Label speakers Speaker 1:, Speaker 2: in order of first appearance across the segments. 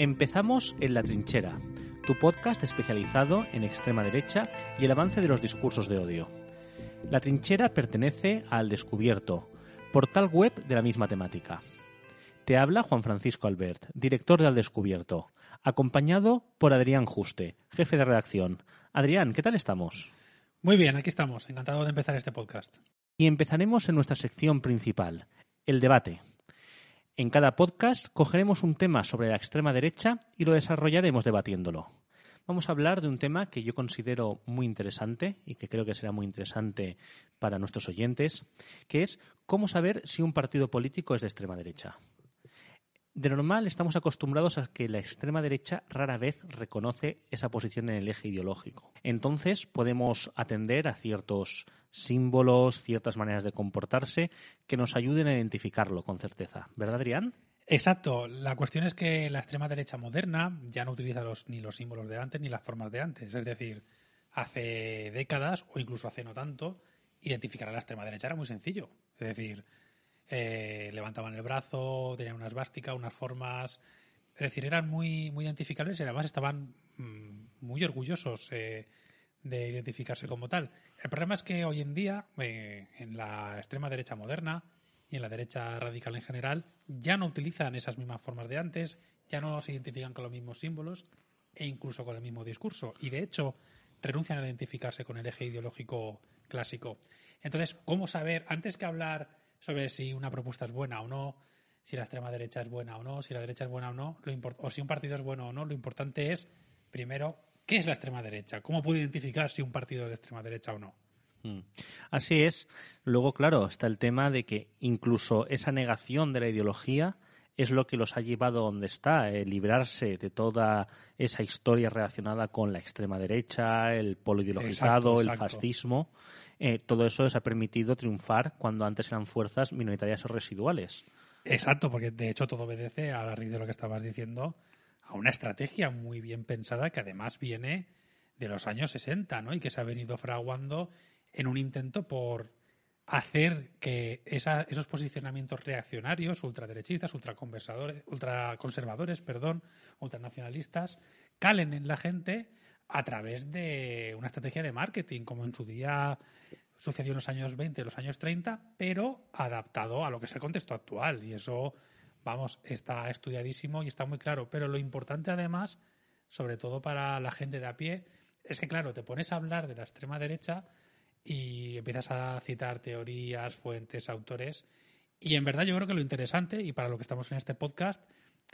Speaker 1: Empezamos en La Trinchera, tu podcast especializado en extrema derecha y el avance de los discursos de odio. La Trinchera pertenece al Descubierto, portal web de la misma temática. Te habla Juan Francisco Albert, director de Al Descubierto, acompañado por Adrián Juste, jefe de redacción. Adrián, ¿qué tal estamos?
Speaker 2: Muy bien, aquí estamos. Encantado de empezar este podcast.
Speaker 1: Y empezaremos en nuestra sección principal, el debate. En cada podcast cogeremos un tema sobre la extrema derecha y lo desarrollaremos debatiéndolo. Vamos a hablar de un tema que yo considero muy interesante y que creo que será muy interesante para nuestros oyentes, que es cómo saber si un partido político es de extrema derecha. De normal estamos acostumbrados a que la extrema derecha rara vez reconoce esa posición en el eje ideológico. Entonces podemos atender a ciertos símbolos, ciertas maneras de comportarse que nos ayuden a identificarlo con certeza. ¿Verdad, Adrián? Exacto.
Speaker 2: La cuestión es que la extrema derecha moderna ya no utiliza los, ni los símbolos de antes ni las formas de antes. Es decir, hace décadas o incluso hace no tanto, identificar a la extrema derecha era muy sencillo. Es decir, eh, levantaban el brazo, tenían unas esvástica, unas formas. Es decir, eran muy, muy identificables y además estaban mm, muy orgullosos. Eh, de identificarse como tal. El problema es que hoy en día, eh, en la extrema derecha moderna y en la derecha radical en general, ya no utilizan esas mismas formas de antes, ya no se identifican con los mismos símbolos e incluso con el mismo discurso. Y de hecho, renuncian a identificarse con el eje ideológico clásico. Entonces, ¿cómo saber, antes que hablar sobre si una propuesta es buena o no, si la extrema derecha es buena o no, si la derecha es buena o no, lo o si un partido es bueno o no, lo importante es, primero, ¿Qué es la extrema derecha? ¿Cómo puedo identificar si un partido es de extrema derecha o no?
Speaker 1: Hmm. Así es. Luego, claro, está el tema de que incluso esa negación de la ideología es lo que los ha llevado a donde está, eh, librarse de toda esa historia relacionada con la extrema derecha, el polo ideologizado, el fascismo. Eh, todo eso les ha permitido triunfar cuando antes eran fuerzas minoritarias o residuales.
Speaker 2: Exacto, porque de hecho todo obedece a la raíz de lo que estabas diciendo a una estrategia muy bien pensada que además viene de los años 60, ¿no? Y que se ha venido fraguando en un intento por hacer que esos posicionamientos reaccionarios, ultraderechistas, ultraconservadores, perdón, ultranacionalistas, calen en la gente a través de una estrategia de marketing, como en su día sucedió en los años 20, los años 30, pero adaptado a lo que es el contexto actual. Y eso vamos, está estudiadísimo y está muy claro. Pero lo importante además, sobre todo para la gente de a pie, es que claro, te pones a hablar de la extrema derecha y empiezas a citar teorías, fuentes, autores. Y en verdad yo creo que lo interesante, y para lo que estamos en este podcast,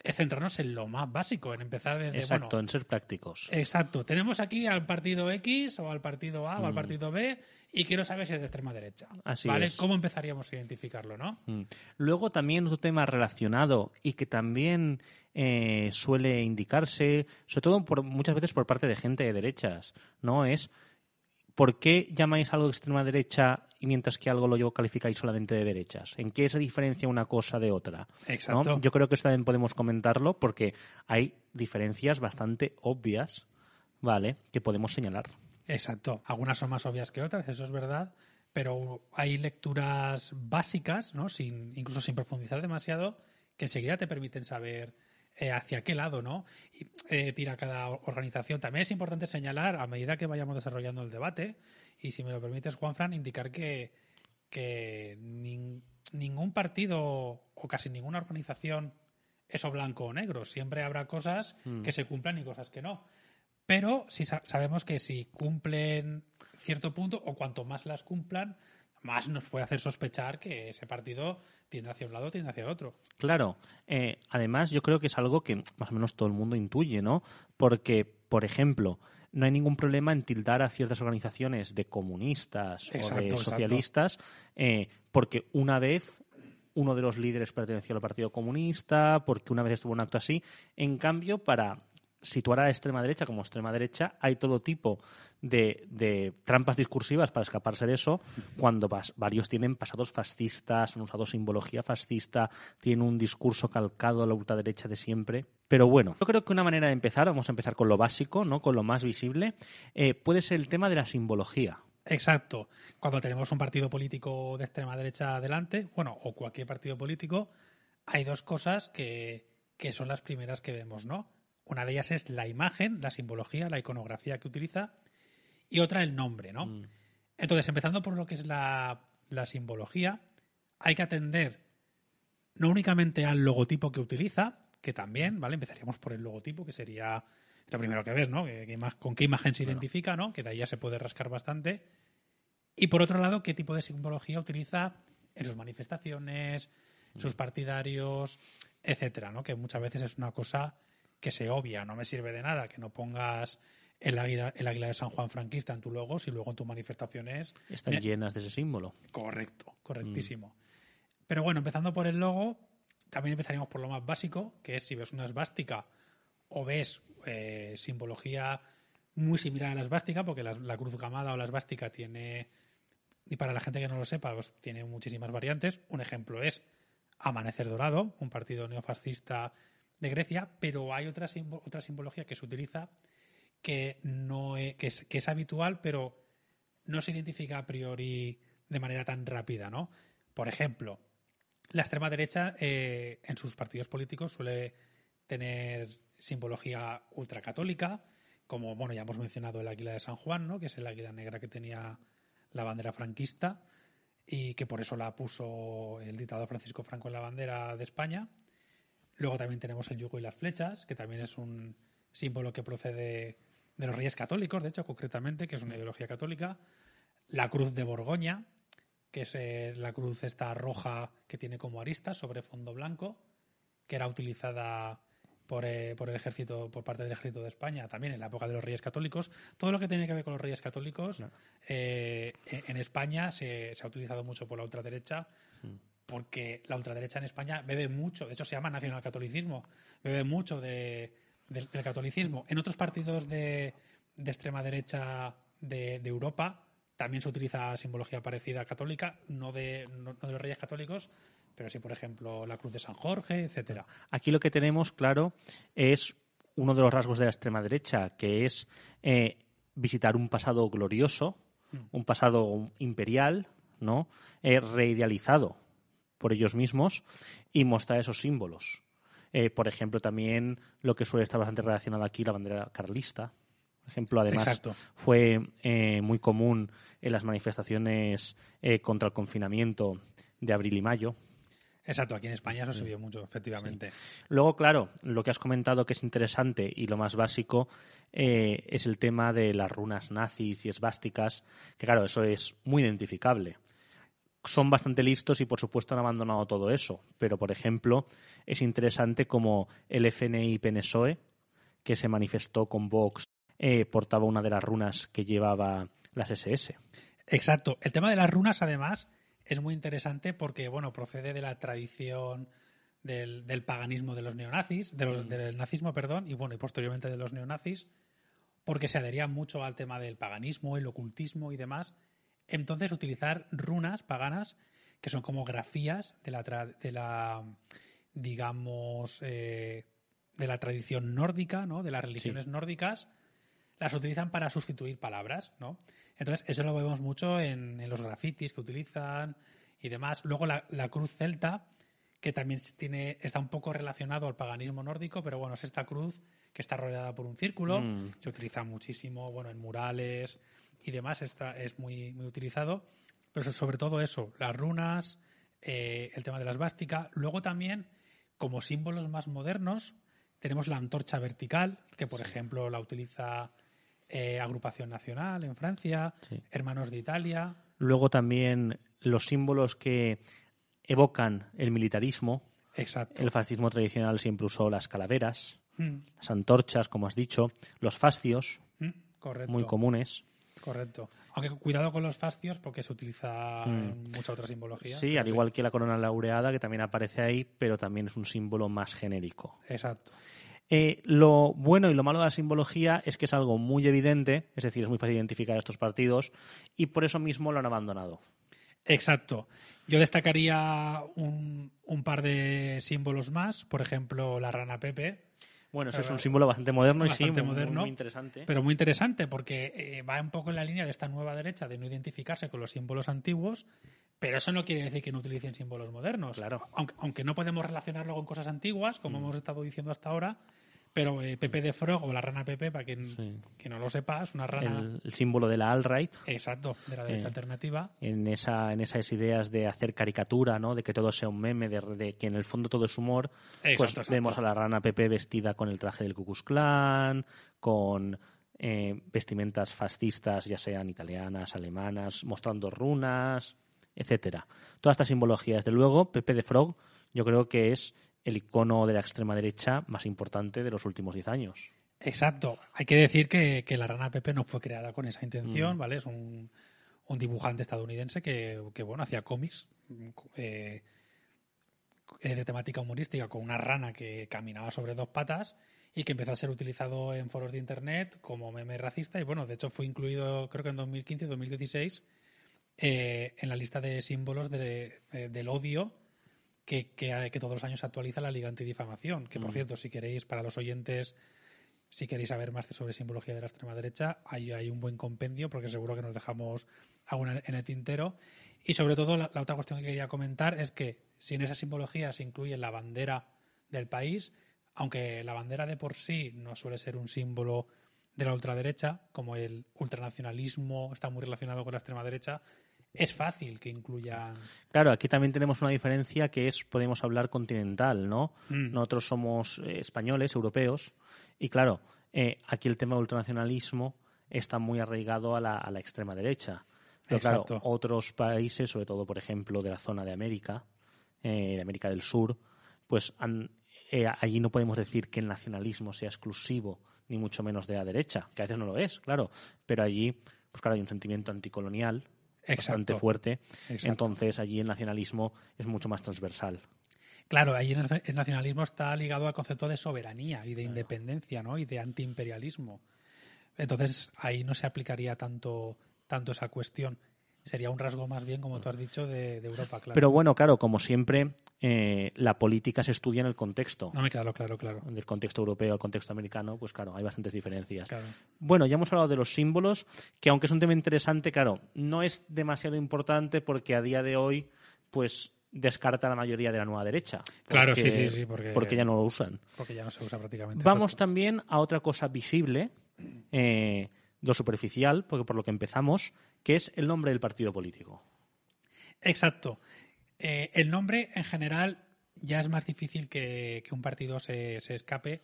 Speaker 2: es centrarnos en lo más básico, en empezar desde. Exacto,
Speaker 1: en ser prácticos.
Speaker 2: Exacto. Tenemos aquí al partido X o al partido A o al mm. partido B y quiero saber si es de extrema derecha. Así ¿Vale? ¿Cómo empezaríamos a identificarlo, no?
Speaker 1: Mm. Luego también otro tema relacionado y que también eh, suele indicarse, sobre todo por, muchas veces por parte de gente de derechas, ¿no? Es ¿por qué llamáis algo de extrema derecha y mientras que algo lo calificáis solamente de derechas? ¿En qué se diferencia una cosa de otra? Exacto. Yo creo que esto también podemos comentarlo porque hay diferencias bastante obvias, ¿vale? Que podemos señalar.
Speaker 2: Exacto. Algunas son más obvias que otras, eso es verdad, pero hay lecturas básicas, ¿no? Sin, incluso sin profundizar demasiado, que enseguida te permiten saber eh, hacia qué lado no eh, tira cada organización. También es importante señalar, a medida que vayamos desarrollando el debate, y si me lo permites, Juanfran, indicar que, ningún partido o casi ninguna organización es o blanco o negro. Siempre habrá cosas mm. que se cumplan y cosas que no. Pero si sabemos que si cumplen cierto punto o cuanto más las cumplan, más nos puede hacer sospechar que ese partido tiende hacia un lado, tiende hacia el otro.
Speaker 1: Claro, eh, además yo creo que es algo que más o menos todo el mundo intuye, ¿no? Porque, por ejemplo, no hay ningún problema en tildar a ciertas organizaciones de comunistas o de socialistas, eh, porque una vez uno de los líderes perteneció al Partido Comunista, porque una vez estuvo en un acto así. En cambio, para situar a extrema derecha como extrema derecha, hay todo tipo de, trampas discursivas para escaparse de eso, cuando varios tienen pasados fascistas, han usado simbología fascista, tienen un discurso calcado a la ultraderecha de siempre. Pero bueno, yo creo que una manera de empezar, vamos a empezar con lo básico, ¿no? con lo más visible, eh, puede ser el tema de la simbología.
Speaker 2: Exacto. Cuando tenemos un partido político de extrema derecha adelante, bueno, o cualquier partido político, hay dos cosas que, que son las primeras que vemos, ¿no? Una de ellas es la imagen, la simbología, la iconografía que utiliza y otra el nombre, ¿no? Mm. Entonces, empezando por lo que es la, simbología, hay que atender no únicamente al logotipo que utiliza, que también, ¿vale? Empezaríamos por el logotipo, que sería lo primero que ves, ¿no? con qué imagen se identifica, ¿no? Que de ahí ya se puede rascar bastante. Y por otro lado, qué tipo de simbología utiliza en sus manifestaciones, mm. sus partidarios, etcétera, ¿no? Que muchas veces es una cosa que se obvia, no me sirve de nada que no pongas el águila, el de San Juan franquista en tu logo si luego en tus manifestaciones...
Speaker 1: Están llenas de ese símbolo. Correcto,
Speaker 2: mm. correctísimo. Pero bueno, empezando por el logo, también empezaríamos por lo más básico, que es si ves una esvástica o ves eh, simbología muy similar a la esvástica, porque la, cruz gamada o la esvástica tiene, y para la gente que no lo sepa, pues, tiene muchísimas variantes. Un ejemplo es Amanecer Dorado, un partido neofascista de Grecia, pero hay otra, simbología que se utiliza que, no e, es, que, es, habitual, pero no se identifica a priori de manera tan rápida, ¿no? Por ejemplo, la extrema derecha eh, en sus partidos políticos suele tener simbología ultracatólica, como bueno, ya hemos mencionado el águila de San Juan, ¿no? que es el águila negra que tenía la bandera franquista y que por eso la puso el dictador Francisco Franco en la bandera de España. Luego también tenemos el yugo y las flechas, que también es un símbolo que procede de los reyes católicos, de hecho, concretamente, que es una ideología católica. La cruz de Borgoña, que es eh, la cruz esta roja que tiene como arista sobre fondo blanco, que era utilizada eh, por, el ejército, por parte del ejército de España, también en la época de los Reyes Católicos. Todo lo que tiene que ver con los Reyes Católicos eh, en, España se, ha utilizado mucho por la ultraderecha. Mm porque la ultraderecha en España bebe mucho, de hecho se llama nacionalcatolicismo, bebe mucho del, catolicismo. En otros partidos de, extrema derecha de, Europa también se utiliza simbología parecida católica, no de, de los reyes católicos, pero sí, por ejemplo, la cruz de San Jorge, etcétera.
Speaker 1: Aquí lo que tenemos, claro, es uno de los rasgos de la extrema derecha, que es eh, visitar un pasado glorioso, mm. un pasado imperial, ¿no? Eh, reidealizado por ellos mismos y mostrar esos símbolos. Eh, por ejemplo, también lo que suele estar bastante relacionado aquí, la bandera carlista. Por ejemplo, además, fue eh, muy común en las manifestaciones eh, contra el confinamiento de abril y mayo.
Speaker 2: Exacto, aquí en España no se vio mucho, efectivamente.
Speaker 1: Luego, claro, lo que has comentado que es interesante y lo más básico es el tema de las runas nazis y esvásticas, que claro, eso es muy identificable son bastante listos y por supuesto han abandonado todo eso. Pero, por ejemplo, es interesante como el FNI Penesoe, que se manifestó con Vox, eh, portaba una de las runas que llevaba las SS. Exacto. El tema
Speaker 2: de las runas, además, es muy interesante porque, bueno, procede de la tradición del, paganismo de los neonazis, mm. del nazismo, perdón, y bueno, y posteriormente de los neonazis, porque se adherían mucho al tema del paganismo, el ocultismo y demás entonces, utilizar runas paganas que son como grafías de la, digamos, eh, de la tradición nórdica, ¿no? De las religiones nórdicas, las utilizan para sustituir palabras, ¿no? Entonces, eso lo vemos mucho en, los grafitis que utilizan y demás. Luego, la, cruz celta, que también tiene, está un poco relacionado al paganismo nórdico, pero bueno, es esta cruz que está rodeada por un círculo. Mm. Se utiliza muchísimo, bueno, en murales, y demás está, es muy, muy utilizado. Pero sobre todo eso, las runas, eh, el tema de las vásticas. Luego también, como símbolos más modernos, tenemos la antorcha vertical, que por ejemplo la utiliza eh, Agrupación Nacional en Francia, Hermanos de Italia.
Speaker 1: Luego también los símbolos que evocan el militarismo. Exacto. El fascismo tradicional siempre usó las calaveras, mm. las antorchas, como has dicho, los fascios, mm, muy comunes.
Speaker 2: Correcto. Aunque cuidado con los fascios porque se utiliza mm. mucha otra simbología. Sí, al
Speaker 1: igual que la corona laureada que también aparece ahí, pero también es un símbolo más genérico. Exacto. Eh, lo bueno y lo malo de la simbología es que es algo muy evidente, es decir, es muy fácil identificar estos partidos y por eso mismo lo han abandonado. Exacto. Yo
Speaker 2: destacaría un, un par de símbolos más, por ejemplo, la rana Pepe, bueno, eso es un símbolo bastante moderno y sí, muy, interesante. Pero muy interesante porque eh, va un poco en la línea de esta nueva derecha de no identificarse con los símbolos antiguos, pero eso no quiere decir que no utilicen símbolos modernos. Claro. Aunque, no podemos relacionarlo con cosas antiguas, como mm. hemos estado diciendo hasta ahora, pero eh, Pepe de Frog o la rana Pepe, para quien, que no lo sepa, es una rana.
Speaker 1: El, símbolo de la alt-right. Exacto, de la derecha eh, alternativa. En, esa, en esas ideas de hacer caricatura, ¿no? de que todo sea un meme, de, que en el fondo todo es humor. Pues vemos a la rana Pepe vestida con el traje del Ku Klux con eh, vestimentas fascistas, ya sean italianas, alemanas, mostrando runas, etcétera. Toda esta simbología, desde luego, Pepe de Frog, yo creo que es el icono de la extrema derecha más importante de los últimos 10 años.
Speaker 2: Exacto. Hay que decir que, la rana Pepe no fue creada con esa intención, mm. ¿vale? Es un, dibujante estadounidense que, bueno, hacía cómics eh, de temática humorística con una rana que caminaba sobre dos patas y que empezó a ser utilizado en foros de internet como meme racista y, bueno, de hecho fue incluido creo que en 2015 y 2016 en la lista de símbolos eh, del odio que, todos los años se actualiza la Liga Antidifamación, que por mm. cierto, si queréis, para los oyentes, si queréis saber más sobre simbología de la extrema derecha, hay un buen compendio, porque seguro que nos dejamos aún en el tintero. Y sobre todo, la otra cuestión que quería comentar es que si en esa simbología se incluye la bandera del país, aunque la bandera de por sí no suele ser un símbolo de la ultraderecha, como el ultranacionalismo está muy relacionado con la extrema derecha, es fácil que incluya...
Speaker 1: Claro, aquí también tenemos una diferencia que es, podemos hablar continental, ¿no? Mm. Nosotros somos eh, españoles, europeos, y claro, eh, aquí el tema del ultranacionalismo está muy arraigado a la, extrema derecha. Pero claro, otros países, sobre todo, por ejemplo, de la zona de América, eh, de América del Sur, pues allí no podemos decir que el nacionalismo sea exclusivo, ni mucho menos de la derecha, que a veces no lo es, claro, pero allí, pues claro, hay un sentimiento anticolonial, bastante fuerte. Entonces allí el nacionalismo es mucho más transversal.
Speaker 2: Claro, allí el nacionalismo está ligado al concepto de soberanía y de independencia, ¿no? Y de antiimperialismo. Entonces ahí no se aplicaría tanto, tanto esa cuestión sería un rasgo más bien, como tú has dicho, de, Europa, claro. Pero
Speaker 1: bueno, claro, como siempre, eh, la política se estudia en el contexto. No, claro, claro, claro. Del contexto europeo al contexto americano, pues claro, hay bastantes diferencias. Bueno, ya hemos hablado de los símbolos, que aunque es un tema interesante, claro, no es demasiado importante porque a día de hoy, pues descarta la mayoría de la nueva derecha. Claro, sí, sí, sí. Porque, porque, ya no lo usan.
Speaker 2: Porque ya no se usa prácticamente.
Speaker 1: Vamos también a otra cosa visible, eh, lo superficial, porque por lo que empezamos, que es el nombre del partido político.
Speaker 2: Exacto. Eh, el nombre en general ya es más difícil que, un partido se, escape,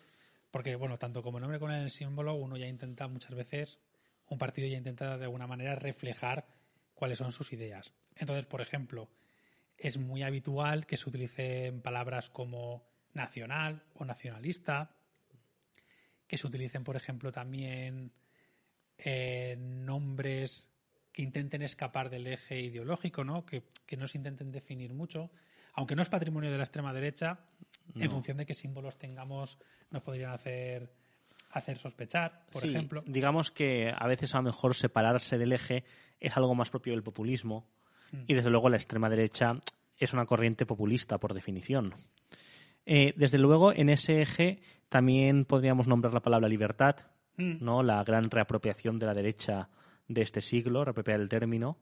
Speaker 2: porque bueno, tanto como el nombre como el símbolo, uno ya intenta muchas veces, un partido ya intenta de alguna manera reflejar cuáles son sus ideas. Entonces, por ejemplo, es muy habitual que se utilicen palabras como nacional o nacionalista, que se utilicen, por ejemplo, también eh, nombres que intenten escapar del eje ideológico, ¿no? Que, que no se intenten definir mucho. Aunque no es patrimonio de la extrema derecha, en función de qué símbolos tengamos, nos podrían hacer hacer sospechar, por ejemplo.
Speaker 1: Digamos que a veces a lo mejor separarse del eje es algo más propio del populismo mm. y desde luego la extrema derecha es una corriente populista por definición. Eh, desde luego en ese eje también podríamos nombrar la palabra libertad, mm. no la gran reapropiación de la derecha de este siglo, repropiar el término,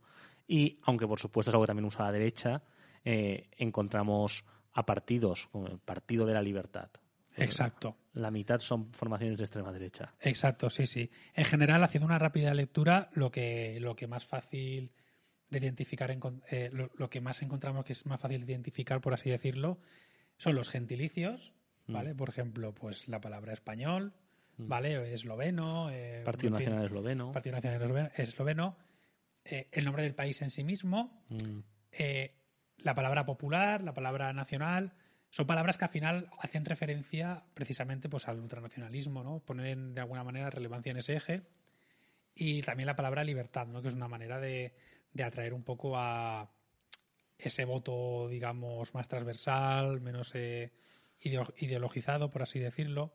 Speaker 1: y aunque por supuesto es algo que también usa la derecha, eh, encontramos a partidos, como el Partido de la Libertad.
Speaker 2: Eh, Exacto.
Speaker 1: La mitad son formaciones de extrema derecha.
Speaker 2: Exacto, sí, sí. En general, haciendo una rápida lectura, lo que, lo que más fácil de identificar, eh, lo, que más encontramos que es más fácil de identificar, por así decirlo, son los gentilicios, mm. ¿vale? Por ejemplo, pues la palabra español, Mm. ¿vale? Esloveno. Eh, Partido Nacional
Speaker 1: Esloveno. Partido
Speaker 2: Nacional Esloveno. Eh, el nombre del país en sí mismo. Mm. Eh, la palabra popular, la palabra nacional. Son palabras que al final hacen referencia precisamente pues, al ultranacionalismo, ¿no? Ponen de alguna manera relevancia en ese eje. Y también la palabra libertad, ¿no? Que es una manera de, de atraer un poco a ese voto, digamos, más transversal, menos ideologizado, por así decirlo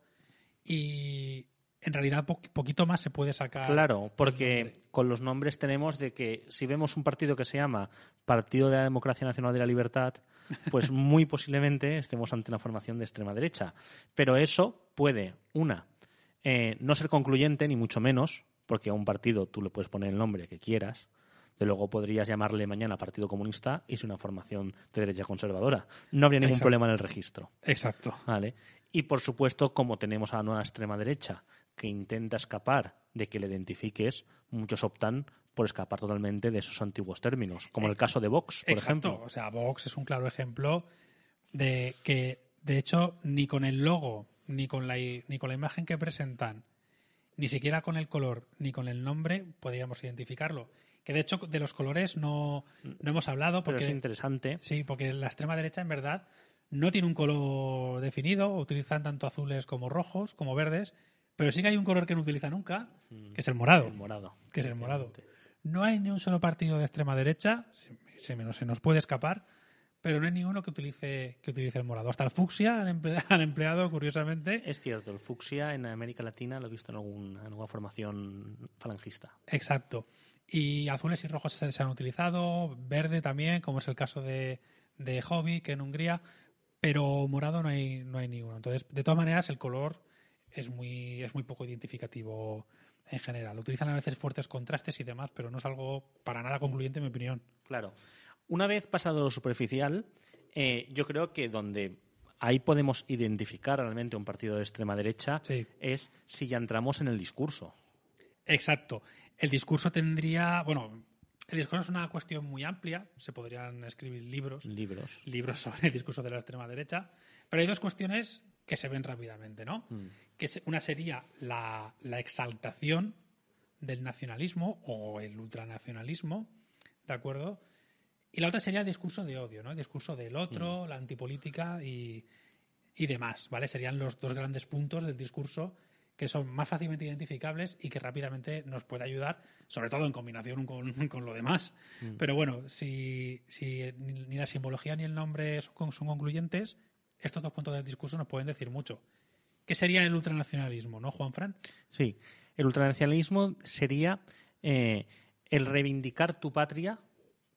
Speaker 2: y en realidad poquito más se puede sacar. Claro,
Speaker 1: porque con los nombres tenemos de que si vemos un partido que se llama Partido de la Democracia Nacional de la Libertad, pues muy posiblemente estemos ante una formación de extrema derecha. Pero eso puede, una, eh, no ser concluyente, ni mucho menos, porque a un partido tú le puedes poner el nombre que quieras, de luego podrías llamarle mañana Partido Comunista y es una formación de derecha conservadora. No habría ningún problema en el registro. Exacto. Vale. Y, por supuesto, como tenemos a la nueva extrema derecha que intenta escapar de que le identifiques, muchos optan por escapar totalmente de esos antiguos términos, como el eh, caso de Vox, por exacto. ejemplo. O
Speaker 2: sea, Vox es un claro ejemplo de que, de hecho, ni con el logo, ni con la, ni con la imagen que presentan, ni siquiera con el color, ni con el nombre, podríamos identificarlo. Que de hecho, de los colores no, no hemos hablado. Porque, Pero es interesante. Sí, porque la extrema derecha, en verdad, no tiene un color definido, utilizan tanto azules como rojos, como verdes, pero sí que hay un color que no utiliza nunca,
Speaker 1: mm. que es el morado. morado. Que es
Speaker 2: el morado. No hay ni un solo partido de extrema derecha, se, nos, se nos puede escapar, pero no hay ninguno que utilice, que utilice el morado. Hasta el fucsia han,
Speaker 1: empleado, curiosamente. Es cierto, el fucsia en América Latina lo he visto en, alguna formación falangista.
Speaker 2: Exacto. Y azules y rojos se, han utilizado, verde también, como es el caso de, de Hobby, que en Hungría pero morado no hay, no hay ninguno. Entonces, de todas maneras, el color es muy, es muy poco identificativo en general. Utilizan a veces fuertes contrastes y demás, pero no es algo para nada concluyente, en mi opinión.
Speaker 1: Claro. Una vez pasado lo superficial, eh, yo creo que donde ahí podemos identificar realmente un partido de extrema derecha es si ya entramos en el discurso. Exacto. El discurso tendría, bueno,
Speaker 2: el discurso es una cuestión muy amplia, se podrían escribir libros, libros, sobre el discurso de la extrema derecha, pero hay dos cuestiones que se ven rápidamente, ¿no? Mm. Que una sería la, exaltación del nacionalismo o el ultranacionalismo, ¿de acuerdo? Y la otra sería el discurso de odio, ¿no? El discurso del otro, mm. la antipolítica y, y demás, ¿vale? Serían los dos grandes puntos del discurso que son más fácilmente identificables y que rápidamente nos puede ayudar, sobre todo en combinación con, lo demás. Mm. Pero bueno, si, ni la simbología ni el nombre son, concluyentes, estos dos puntos del discurso nos pueden decir mucho. ¿Qué sería el ultranacionalismo, no, Juan Fran?
Speaker 1: Sí, el ultranacionalismo sería eh, el reivindicar tu patria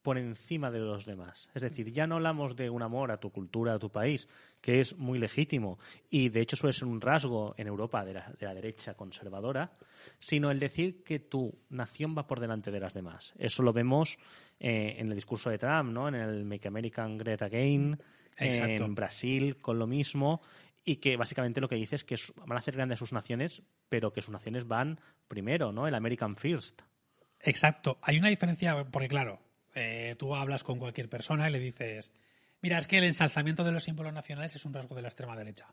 Speaker 1: por encima de los demás. Es decir, ya no hablamos de un amor a tu cultura, a tu país, que es muy legítimo y de hecho suele ser un rasgo en Europa de la, derecha conservadora, sino el decir que tu nación va por delante de las demás. Eso lo vemos eh, en el discurso de Trump, ¿no? en el Make American Great Again, en Brasil, con lo mismo y que básicamente lo que dice es que van a hacer grandes sus naciones, pero que sus naciones van primero, ¿no? El American First. Exacto. Hay una diferencia, porque claro, eh, tú hablas con cualquier persona y le dices,
Speaker 2: mira, es que el ensalzamiento de los símbolos nacionales es un rasgo de la extrema derecha.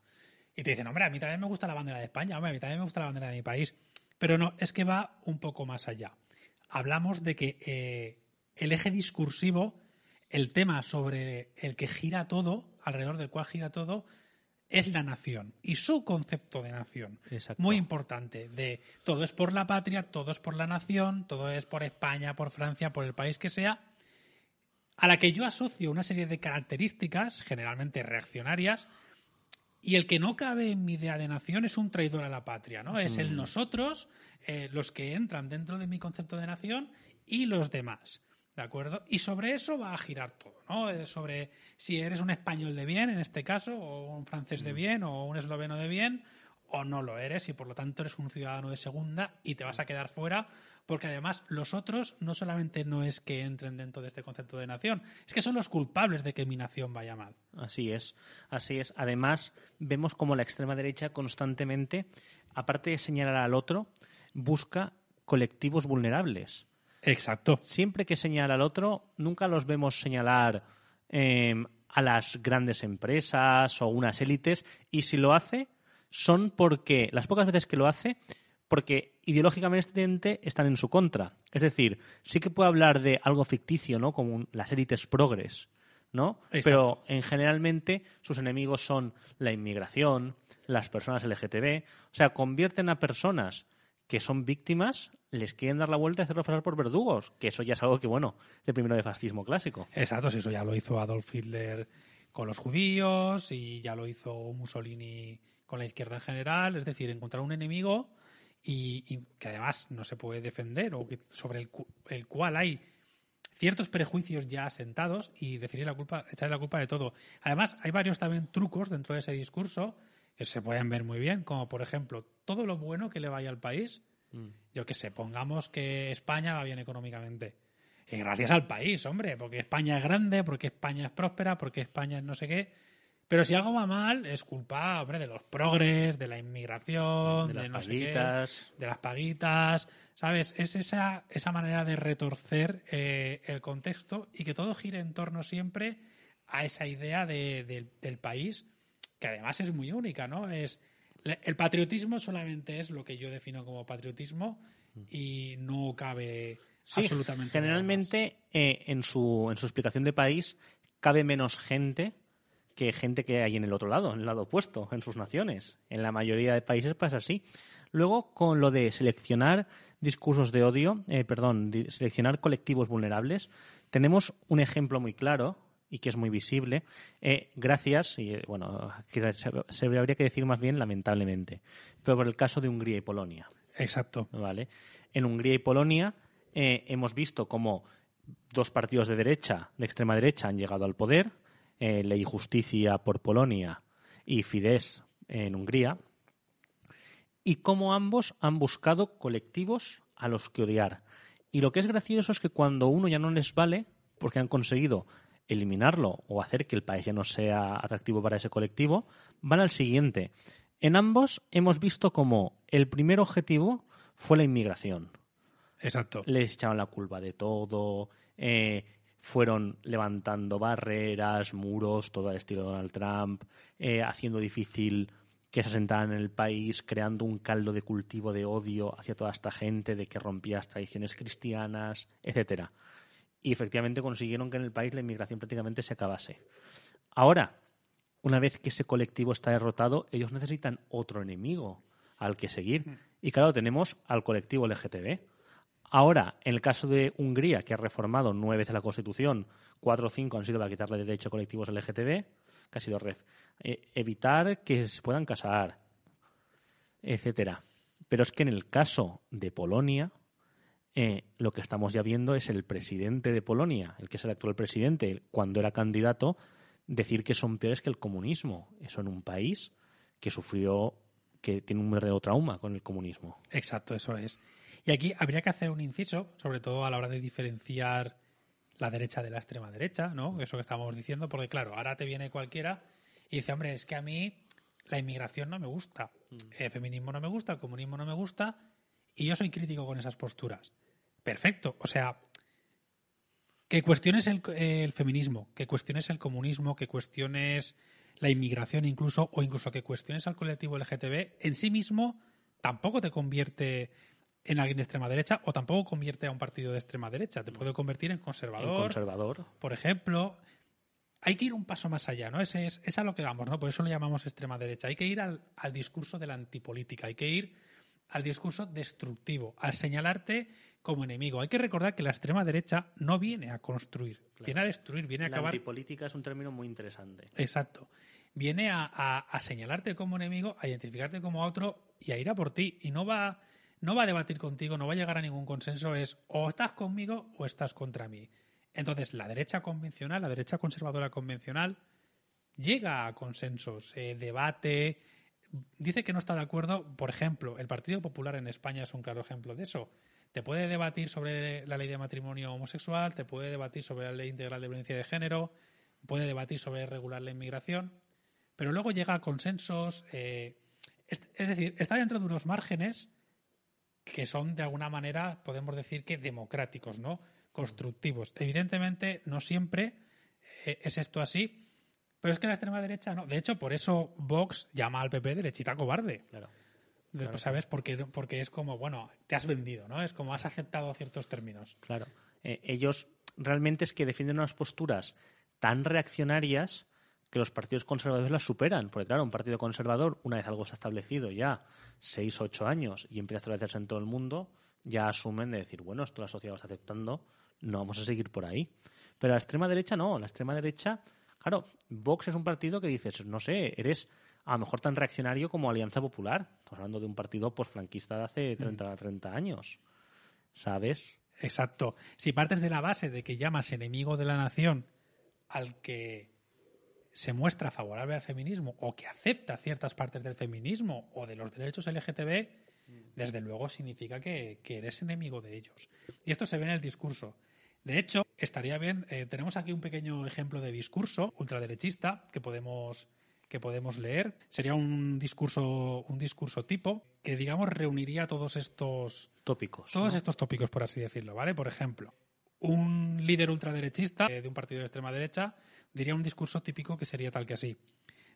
Speaker 2: Y te dicen, hombre, a mí también me gusta la bandera de España, hombre, a mí también me gusta la bandera de mi país. Pero no, es que va un poco más allá. Hablamos de que eh, el eje discursivo, el tema sobre el que gira todo, alrededor del cual gira todo, es la nación y su concepto de nación. Muy importante, de todo es por la patria, todo es por la nación, todo es por España, por Francia, por el país que sea, a la que yo asocio una serie de características, generalmente reaccionarias, y el que no cabe en mi idea de nación es un traidor a la patria, ¿no? Es el nosotros, eh, los que entran dentro de mi concepto de nación y los demás. ¿De acuerdo? Y sobre eso va a girar todo, ¿no? Eh, sobre si eres un español de bien, en este caso, o un francés de bien, o un esloveno de bien, o no lo eres, y por lo tanto eres un ciudadano de segunda y te vas a quedar fuera porque además los otros no solamente no es que entren dentro de este concepto de nación, es que son los culpables de que mi
Speaker 1: nación vaya mal. Así es, así es. Además, vemos como la extrema derecha constantemente, aparte de señalar al otro, busca colectivos vulnerables. Exacto. Siempre que señala al otro, nunca los vemos señalar em, a las grandes empresas o unas élites, y si lo hace, son porque las pocas veces que lo hace, porque ideológicamente están en su contra. Es decir, sí que puede hablar de algo ficticio, ¿no? Como las élites progres, ¿no? Pero en generalmente sus enemigos son la inmigración, las personas LGTB, o sea, convierten a personas que son víctimas les quieren dar la vuelta y hacerlos pasar por verdugos, que eso ya es algo que, bueno, es el primero de fascismo clásico. Exacto, eso ya lo hizo
Speaker 2: Adolf Hitler con los judíos y ya lo hizo Mussolini con la izquierda en general, es decir, encontrar un enemigo y, que además no se puede defender o sobre el, el cual hay ciertos prejuicios ya asentados y decir la culpa, echarle la culpa de todo. Además, hay varios también trucos dentro de ese discurso que se pueden ver muy bien, como por ejemplo, todo lo bueno que le vaya al país, mm. yo que sé, pongamos que España va bien económicamente. Y gracias al país, hombre, porque España es grande, porque España es próspera, porque España es no sé qué. Pero si algo va mal, es culpa, de los progres, de la inmigración, de, las paguitas. de las paguitas, ¿sabes? Es esa, esa manera de retorcer eh, el contexto y que todo gire en torno siempre a esa idea del país, que además es muy única, ¿no? Es, el patriotismo solamente es lo que yo defino como patriotismo y no cabe
Speaker 1: absolutamente. Generalmente, nada eh, en, en su explicación de país, cabe menos gente que gente que hay en el otro lado, en el lado opuesto, en sus naciones. En la mayoría de países pasa así. Luego, con lo de seleccionar discursos de odio, eh, perdón, seleccionar colectivos vulnerables, tenemos un ejemplo muy claro y que es muy visible. Eh, gracias, y eh, bueno, quizás se habría que decir más bien lamentablemente, pero por el caso de Hungría y Polonia. Exacto. Vale. En Hungría y Polonia hemos visto cómo dos partidos de derecha, de extrema derecha, han llegado al poder eh, Ley y Justicia por Polonia y Fidesz en Hungría, y cómo ambos han buscado colectivos a los que odiar. Y lo que es gracioso es que cuando uno ya no les vale, porque han conseguido eliminarlo o hacer que el país ya no sea atractivo para ese colectivo, van al siguiente. En ambos hemos visto como el primer objetivo fue la inmigración. Exacto. Les echaban la culpa de todo, eh, fueron levantando barreras, muros, todo al estilo de Donald Trump, eh, haciendo difícil que se asentaran en el país, creando un caldo de cultivo de odio hacia toda esta gente, de que rompía tradiciones cristianas, etcétera. Y efectivamente consiguieron que en el país la inmigración prácticamente se acabase. Ahora, una vez que ese colectivo está derrotado, ellos necesitan otro enemigo al que seguir. Mm. Y claro, tenemos al colectivo LGTB Ahora, en el caso de Hungría, que ha reformado nueve veces la Constitución, cuatro o cinco han sido para quitarle derechos colectivos LGTB, que ha sido ref, eh, evitar que se puedan casar, etcétera. Pero es que en el caso de Polonia, eh, lo que estamos ya viendo es el presidente de Polonia, el que es el actual presidente, cuando era candidato, decir que son peores que el comunismo. Eso en un país que sufrió, que tiene un verdadero trauma con el comunismo. Exacto, eso es.
Speaker 2: Y aquí habría que hacer un inciso, sobre todo a la hora de diferenciar la derecha de la extrema derecha, ¿no? Mm. Eso que estábamos diciendo, porque claro, ahora te viene cualquiera y dice, hombre, es que a mí la inmigración no me gusta, mm. el feminismo no me gusta, el comunismo no me gusta, y yo soy crítico con esas posturas. Perfecto, o sea, que cuestiones el, el feminismo, que cuestiones el comunismo, que cuestiones la inmigración incluso, o incluso que cuestiones al colectivo LGTB, en sí mismo tampoco te convierte en alguien de extrema derecha o tampoco convierte a un partido de extrema derecha. Te puede convertir en conservador.
Speaker 1: conservador.
Speaker 2: Por ejemplo. Hay que ir un paso más allá, ¿no? Ese es, a lo que vamos, ¿no? Por eso lo llamamos extrema derecha. Hay que ir al, discurso de la antipolítica, hay que ir al discurso destructivo, al señalarte como enemigo. Hay que recordar que la extrema derecha no viene a construir, viene a destruir, viene a acabar. La
Speaker 1: antipolítica es un término
Speaker 2: muy interesante. Exacto. Viene a, señalarte como enemigo, a identificarte como otro y a ir a por ti. Y no va no va a debatir contigo, no va a llegar a ningún consenso, es o estás conmigo o estás contra mí. Entonces, la derecha convencional, la derecha conservadora convencional, llega a consensos, debate, dice que no está de acuerdo. Por ejemplo, el Partido Popular en España es un claro ejemplo de eso. Te puede debatir sobre la ley de matrimonio homosexual, te puede debatir sobre la ley integral de violencia de género, puede debatir sobre regular la inmigración, pero luego llega a consensos. Eh, es decir, está dentro de unos márgenes que son de alguna manera, podemos decir que democráticos, ¿no? Constructivos. Evidentemente, no siempre eh, es esto así, pero es que la extrema derecha no. De hecho, por eso Vox llama al PP derechita cobarde. Claro. ¿Sabes? Porque, porque es como, bueno, te has vendido, ¿no? Es como has aceptado ciertos términos.
Speaker 1: Claro. Eh, ellos realmente es que defienden unas posturas tan reaccionarias que los partidos conservadores las superan, porque claro, un partido conservador, una vez algo se ha establecido ya seis, ocho años y empieza a establecerse en todo el mundo, ya asumen de decir, bueno, esto la sociedad lo está aceptando, no vamos a seguir por ahí. Pero la extrema derecha no, la extrema derecha, claro, Vox es un partido que dices, no sé, eres a lo mejor tan reaccionario como Alianza Popular. Estamos hablando de un partido posfranquista de hace 30, 30 años, ¿sabes? Exacto.
Speaker 2: Si partes de la base de que llamas enemigo de la nación al que se muestra favorable al feminismo o que acepta ciertas partes del feminismo o de los derechos LGTB, desde luego significa que, eres enemigo de ellos. Y esto se ve en el discurso. De hecho, estaría bien, eh, tenemos aquí un pequeño ejemplo de discurso ultraderechista que podemos, que podemos leer. Sería un discurso, un discurso tipo que, digamos, reuniría todos estos tópicos. Todos estos tópicos, por así decirlo, ¿vale? Por ejemplo, un líder ultraderechista eh, de un partido de extrema derecha diría un discurso típico que sería tal que así.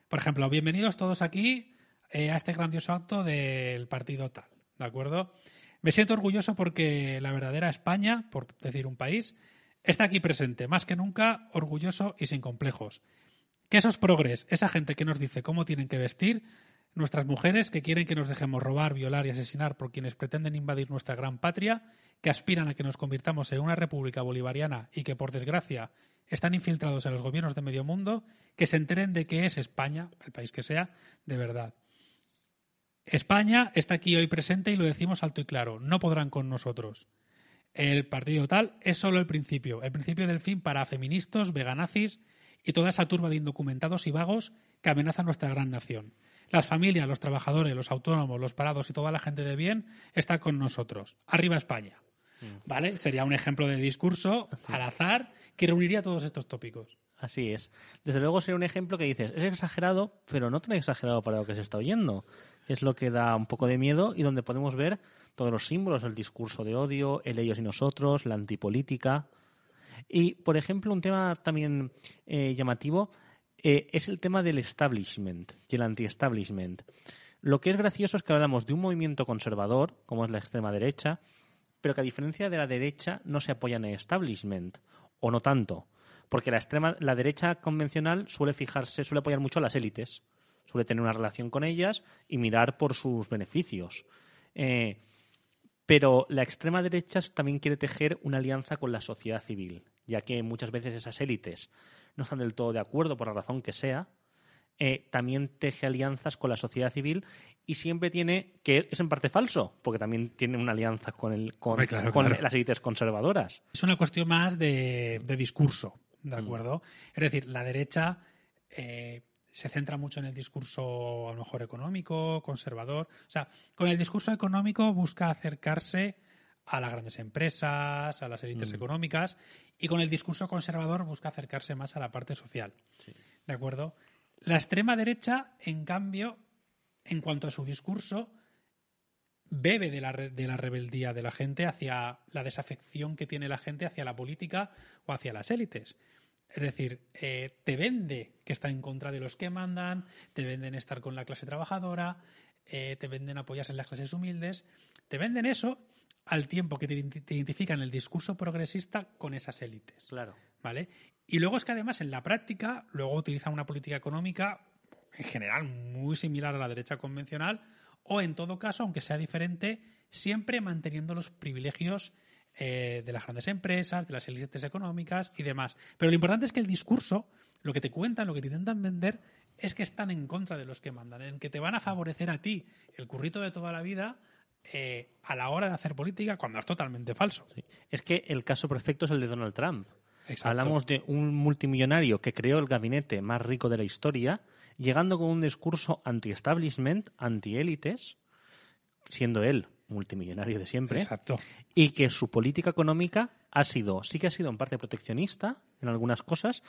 Speaker 2: Por ejemplo, bienvenidos todos aquí eh, a este grandioso acto del partido tal, ¿de acuerdo? Me siento orgulloso porque la verdadera España, por decir un país, está aquí presente, más que nunca, orgulloso y sin complejos. Que esos progres, esa gente que nos dice cómo tienen que vestir, nuestras mujeres que quieren que nos dejemos robar, violar y asesinar por quienes pretenden invadir nuestra gran patria, que aspiran a que nos convirtamos en una república bolivariana y que, por desgracia, están infiltrados en los gobiernos de medio mundo que se enteren de qué es España, el país que sea, de verdad. España está aquí hoy presente y lo decimos alto y claro, no podrán con nosotros. El partido tal es solo el principio, el principio del fin para feministas, veganazis y toda esa turba de indocumentados y vagos que amenaza nuestra gran nación. Las familias, los trabajadores, los autónomos, los parados y toda la gente de bien está con nosotros. Arriba España. Mm. ¿vale? Sería
Speaker 1: un ejemplo de discurso al azar que reuniría todos estos tópicos. Así es. Desde luego sería un ejemplo que dices, es exagerado, pero no tan exagerado para lo que se está oyendo. Es lo que da un poco de miedo y donde podemos ver todos los símbolos, el discurso de odio, el ellos y nosotros, la antipolítica. Y, por ejemplo, un tema también eh, llamativo eh, es el tema del establishment y el anti-establishment. Lo que es gracioso es que hablamos de un movimiento conservador, como es la extrema derecha, pero que a diferencia de la derecha no se apoya en el establishment, o no tanto, porque la, extrema, la derecha convencional suele fijarse, suele apoyar mucho a las élites, suele tener una relación con ellas y mirar por sus beneficios. Eh, pero la extrema derecha también quiere tejer una alianza con la sociedad civil, ya que muchas veces esas élites no están del todo de acuerdo por la razón que sea, eh, también teje alianzas con la sociedad civil y siempre tiene que es en parte falso, porque también tiene una alianza con el con, las élites conservadoras.
Speaker 2: Es una cuestión más de, discurso, ¿de mm. acuerdo? Es decir, la derecha eh, se centra mucho en el discurso a lo mejor económico, conservador. O sea, con el discurso económico busca acercarse a las grandes empresas, a las élites mm. económicas, y con el discurso conservador busca acercarse más a la parte social. ¿De acuerdo? La extrema derecha, en cambio, en cuanto a su discurso, bebe de la, rebeldía de la gente hacia la desafección que tiene la gente hacia la política o hacia las élites. Es decir, eh, te vende que está en contra de los que mandan, te venden estar con la clase trabajadora, eh, te venden apoyarse en las clases humildes, te venden eso al tiempo que te, identifican el discurso progresista con esas élites. Claro. ¿Vale? Y luego es que además en la práctica, luego utiliza una política económica en general muy similar a la derecha convencional, o en todo caso, aunque sea diferente, siempre manteniendo los privilegios eh, de las grandes empresas, de las élites económicas y demás. Pero lo importante es que el discurso, lo que te cuentan, lo que te intentan vender, es que están en contra de los que mandan, en que te van a favorecer a ti el currito de toda la vida eh, a la hora de hacer política cuando es totalmente falso. Es que
Speaker 1: el caso perfecto es el de Donald Trump. Hablamos de un multimillonario que creó el gabinete más rico de la historia llegando con un discurso anti-establishment, anti-élites, siendo él multimillonario de siempre. Exacto. Y que su política económica ha sido, sí que ha sido en parte proteccionista en algunas cosas,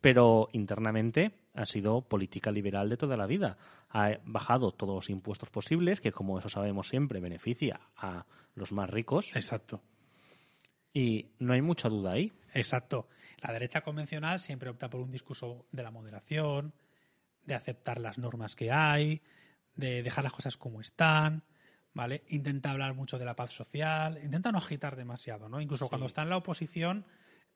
Speaker 1: pero internamente ha sido política liberal de toda la vida. Ha bajado todos los impuestos posibles, que como eso sabemos siempre beneficia a los más ricos. Exacto. Y no hay mucha duda ahí. Exacto.
Speaker 2: La derecha convencional siempre opta por un discurso de la moderación, de aceptar las normas que hay, de dejar las cosas como están, ¿vale? Intenta hablar mucho de la paz social, intenta no agitar demasiado, ¿no? Incluso cuando está en la oposición,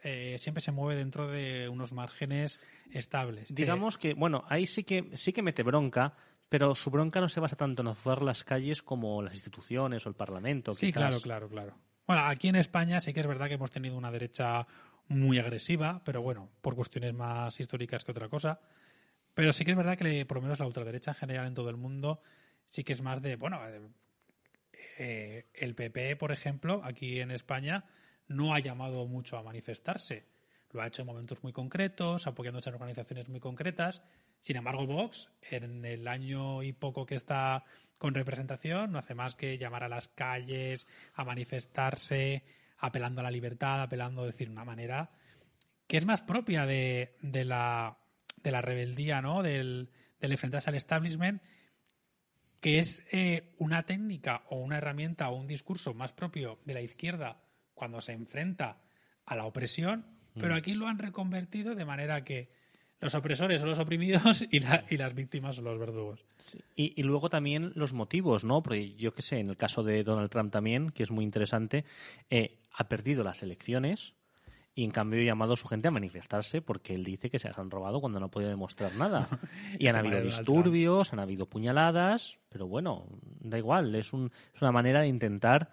Speaker 2: eh, siempre se mueve dentro de unos márgenes estables. Digamos
Speaker 1: que, bueno, ahí sí que, sí que mete bronca, pero su bronca no se basa tanto en azotar las calles como las instituciones o el Parlamento. Sí, claro, claro, claro.
Speaker 2: Bueno, aquí en España sí que es verdad que hemos tenido una derecha muy agresiva, pero bueno, por cuestiones más históricas que otra cosa. Pero sí que es verdad que por lo menos la ultraderecha en general en todo el mundo sí que es más de, bueno, eh, eh, el PP, por ejemplo, aquí en España, no ha llamado mucho a manifestarse. Lo ha hecho en momentos muy concretos, apoyando en organizaciones muy concretas. Sin embargo, Vox, en el año y poco que está con representación, no hace más que llamar a las calles, a manifestarse, apelando a la libertad, apelando, es decir, una manera que es más propia de la de la rebeldía, ¿no? Del, enfrentarse al establishment, que es eh, una técnica o una herramienta o un discurso más propio de la izquierda cuando se enfrenta a la opresión, pero mm. aquí lo han reconvertido de manera que los opresores son los oprimidos y, y las víctimas son los verdugos.
Speaker 1: Y, luego también los motivos, ¿no? Porque yo qué sé, en el caso de Donald Trump también, que es muy interesante, eh, ha perdido las elecciones, y en cambio ha llamado a su gente a manifestarse porque él dice que se las han robado cuando no ha podido demostrar nada. y han habido disturbios, han habido puñaladas, pero bueno, da igual, es, una manera de intentar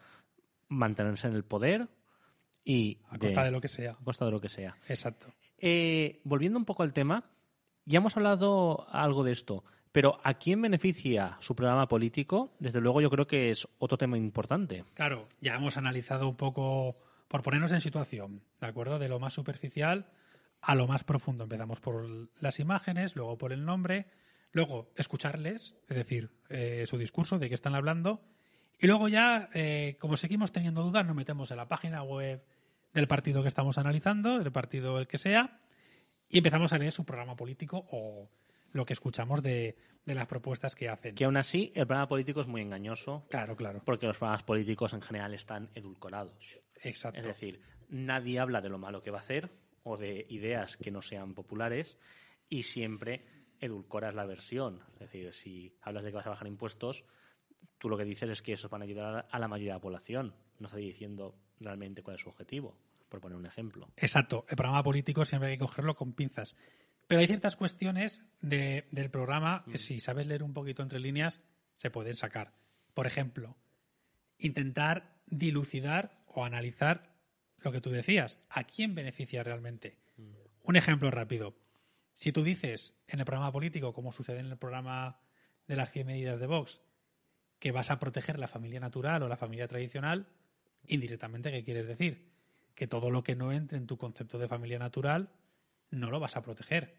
Speaker 1: mantenerse en el poder y... A costa de, lo que sea. A costa de lo que sea. Exacto. Eh, volviendo un poco al tema, ya hemos hablado algo de esto, pero ¿a quién beneficia su programa político? Desde luego yo creo que es otro tema importante.
Speaker 2: Claro, ya hemos analizado un poco por ponernos en situación, ¿de acuerdo? De lo más superficial a lo más profundo. Empezamos por las imágenes, luego por el nombre, luego escucharles, es decir, eh, su discurso, de qué están hablando, y luego ya, eh, como seguimos teniendo dudas, nos metemos en la página web del partido que estamos analizando, del partido el que sea, y empezamos a leer su programa político o lo que escuchamos de de las propuestas que hacen. Que aún
Speaker 1: así, el programa político es muy engañoso. Claro, claro. Porque los programas políticos en general están edulcorados. Exacto. Es decir, nadie habla de lo malo que va a hacer o de ideas que no sean populares y siempre edulcoras la versión. Es decir, si hablas de que vas a bajar impuestos, tú lo que dices es que eso van a ayudar a la mayoría de la población. No estás diciendo realmente cuál es su objetivo, por poner un ejemplo.
Speaker 2: Exacto. El programa político siempre hay que cogerlo con pinzas. Pero hay ciertas cuestiones del programa que mm. si sabes leer un poquito entre líneas, se pueden sacar. Por ejemplo, intentar dilucidar o analizar lo que tú decías. ¿A quién beneficia realmente? Mm. Un ejemplo rápido. Si tú dices en el programa político, como sucede en el programa de las 100 medidas de Vox, que vas a proteger la familia natural o la familia tradicional, indirectamente, ¿qué quieres decir? Que todo lo que no entre en tu concepto de familia natural no lo vas a proteger.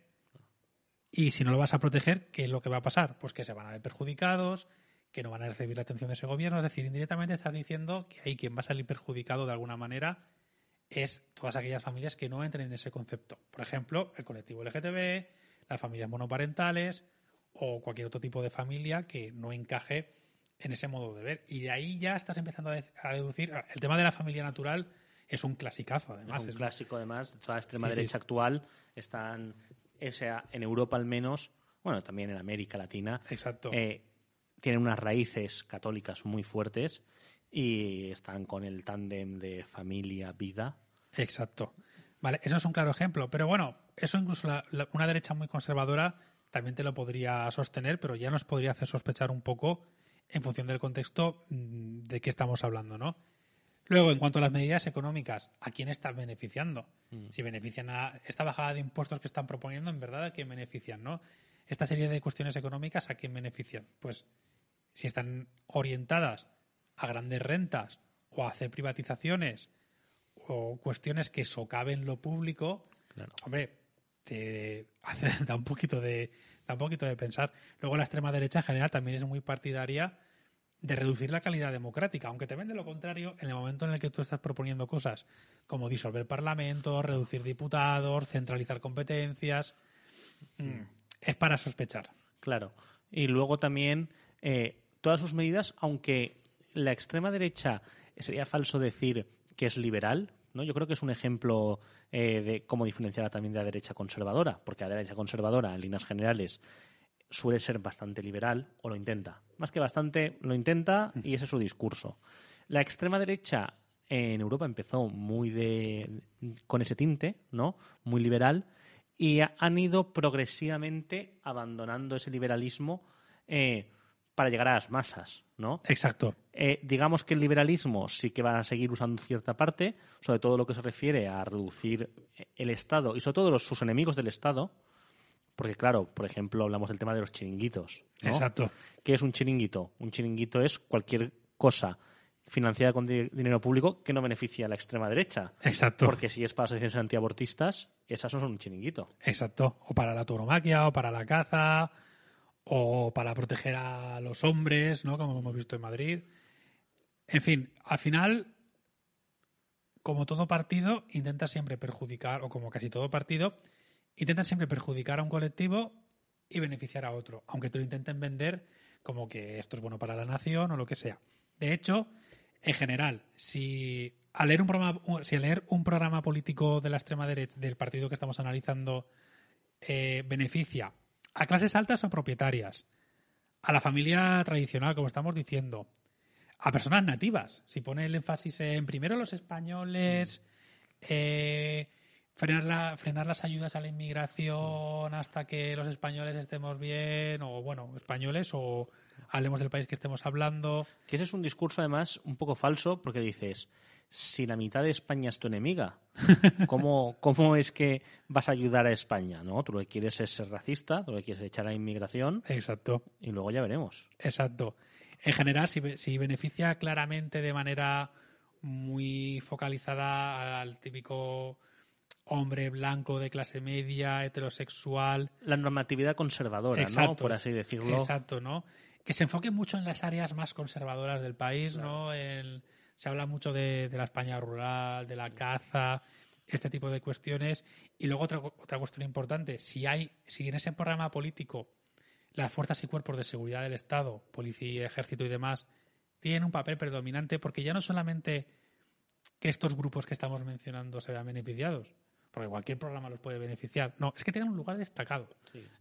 Speaker 2: Y si no lo vas a proteger, ¿qué es lo que va a pasar? Pues que se van a ver perjudicados, que no van a recibir la atención de ese gobierno. Es decir, indirectamente estás diciendo que hay quien va a salir perjudicado de alguna manera es todas aquellas familias que no entren en ese concepto. Por ejemplo, el colectivo LGTB, las familias monoparentales o cualquier otro tipo de familia que no encaje en ese modo de ver. Y de ahí ya estás empezando a deducir el tema de la familia natural es un clasicazo,
Speaker 1: además. Es un clásico, además. Toda la extrema derecha actual están, en Europa al menos, bueno, también en América Latina. Exacto. Eh, tienen unas raíces católicas muy fuertes y están con el tándem de familia-vida. Exacto.
Speaker 2: Vale, eso es un claro ejemplo. Pero bueno, eso incluso una derecha muy conservadora también te lo podría sostener, pero ya nos podría hacer sospechar un poco en función del contexto mm, de qué estamos hablando, ¿no? Luego, en cuanto a las medidas económicas, ¿a quién están beneficiando? Mm. Si benefician a esta bajada de impuestos que están proponiendo, en verdad, ¿a quién benefician? ¿No? Esta serie de cuestiones económicas, ¿a quién benefician? Pues si están orientadas a grandes rentas o a hacer privatizaciones o cuestiones que socaven lo público, hombre, te hace, da, un poquito de, da un poquito de pensar. Luego la extrema derecha en general también es muy partidaria de reducir la calidad democrática, aunque te vende lo contrario, en el momento en el que tú estás proponiendo cosas como disolver parlamentos, reducir diputados, centralizar competencias, hmm.
Speaker 1: es para sospechar. Claro. Y luego también eh, todas sus medidas, aunque la extrema derecha sería falso decir que es liberal, ¿no? Yo creo que es un ejemplo eh, de cómo diferenciarla también de la derecha conservadora, porque la derecha conservadora, en líneas generales, suele ser bastante liberal o lo intenta más que bastante lo intenta y ese es su discurso. La extrema derecha en Europa empezó muy de, con ese tinte, ¿no? Muy liberal y han ido progresivamente abandonando ese liberalismo eh, para llegar a las masas, ¿no? Exacto. Eh, digamos que el liberalismo sí que va a seguir usando cierta parte, sobre todo lo que se refiere a reducir el Estado y sobre todo los, sus enemigos del Estado, porque claro, por ejemplo, hablamos del tema de los chiringuitos. Exacto. ¿Qué es un chiringuito? Un chiringuito es cualquier cosa financiada con dinero público que no beneficia a la extrema derecha. Exacto. Porque si es para asociaciones antiabortistas, esas no son un chiringuito. Exacto.
Speaker 2: O para la turomaquia, o para la caza, o para proteger a los hombres, ¿no? Como hemos visto en Madrid. En fin, al final, como todo partido, intenta siempre perjudicar, o como casi todo partido, intentan siempre perjudicar a un colectivo y beneficiar a otro, aunque te lo intenten vender como que esto es bueno para la nación o lo que sea. De hecho, en general, si al leer un programa, si al leer un programa político de la extrema derecha del partido que estamos analizando eh, beneficia a clases altas o propietarias, a la familia tradicional, como estamos diciendo, a personas nativas. Si pone el énfasis en primero los españoles, mm. eh, frenar, las ayudas a la inmigración hasta que los españoles estemos bien, o bueno, españoles, o hablemos del país que estemos hablando.
Speaker 1: Que ese es un discurso además un poco falso porque dices, si la mitad de España es tu enemiga, ¿cómo, cómo es que vas a ayudar a España? ¿no? Tú lo que quieres es ser racista, tú lo que quieres es echar a la inmigración. Exacto. Y luego ya veremos. Exacto. En general,
Speaker 2: si, si beneficia claramente de manera muy focalizada al típico hombre blanco de clase media, heterosexual.
Speaker 1: La normatividad conservadora, ¿no? Por así decirlo. Exacto,
Speaker 2: ¿no? Que se enfoque mucho en las áreas más conservadoras del país, ¿no? se habla mucho de, la España rural, de la caza, este tipo de cuestiones. Y luego otra, otra cuestión importante, si hay, si en ese programa político las fuerzas y cuerpos de seguridad del Estado, policía, ejército y demás, tienen un papel predominante porque ya no solamente que estos grupos que estamos mencionando se vean beneficiados, porque cualquier programa los puede beneficiar. No, es que tengan un lugar destacado.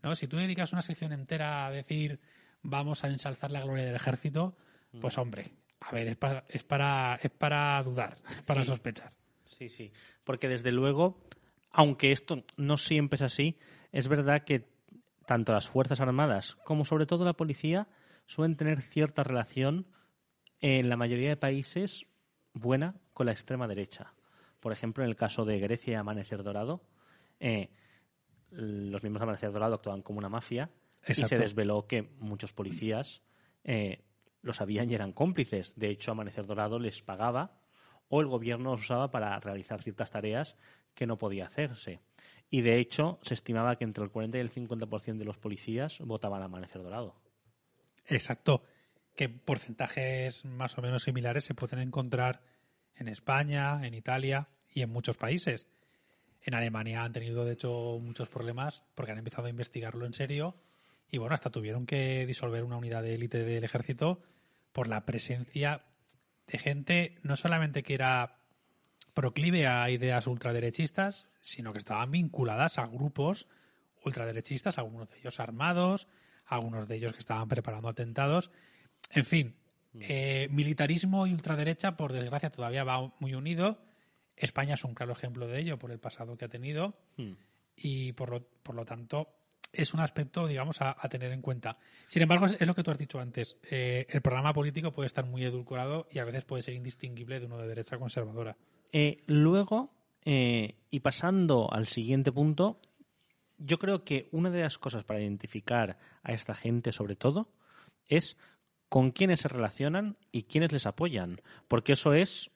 Speaker 2: ¿no? Si tú dedicas una sección entera a decir vamos a ensalzar la gloria del ejército, mm. pues hombre, a ver, es para, es para, es para dudar, es para sospechar.
Speaker 1: Sí, sí, porque desde luego, aunque esto no siempre es así, es verdad que tanto las Fuerzas Armadas como sobre todo la policía suelen tener cierta relación en la mayoría de países buena con la extrema derecha por ejemplo, en el caso de Grecia y Amanecer Dorado, eh, los mismos de Amanecer Dorado actuaban como una mafia y se desveló que muchos policías eh, lo sabían y eran cómplices. De hecho, Amanecer Dorado les pagaba o el gobierno los usaba para realizar ciertas tareas que no podía hacerse. Y de hecho, se estimaba que entre el 40 y el 50% de los policías votaban a Amanecer Dorado. Exacto. ¿Qué porcentajes
Speaker 2: más o menos similares se pueden encontrar en España, en Italia y en muchos países. En Alemania han tenido, de hecho, muchos problemas porque han empezado a investigarlo en serio y, bueno, hasta tuvieron que disolver una unidad de élite del ejército por la presencia de gente no solamente que era proclive a ideas ultraderechistas, sino que estaban vinculadas a grupos ultraderechistas, algunos de ellos armados, algunos de ellos que estaban preparando atentados. En fin, Mm. Eh, militarismo y ultraderecha, por desgracia, todavía va muy unido. España es un claro ejemplo de ello por el pasado que ha tenido mm. y por lo, por lo, tanto es un aspecto, digamos, a, tener en cuenta. Sin embargo, es, lo que tú has dicho antes. Eh, el programa político puede estar muy edulcorado y a veces puede ser indistinguible de uno de derecha conservadora.
Speaker 1: Eh, luego, y pasando al siguiente punto, yo creo que una de las cosas para identificar a esta gente, sobre todo, es con quiénes se relacionan y quiénes les apoyan, porque eso es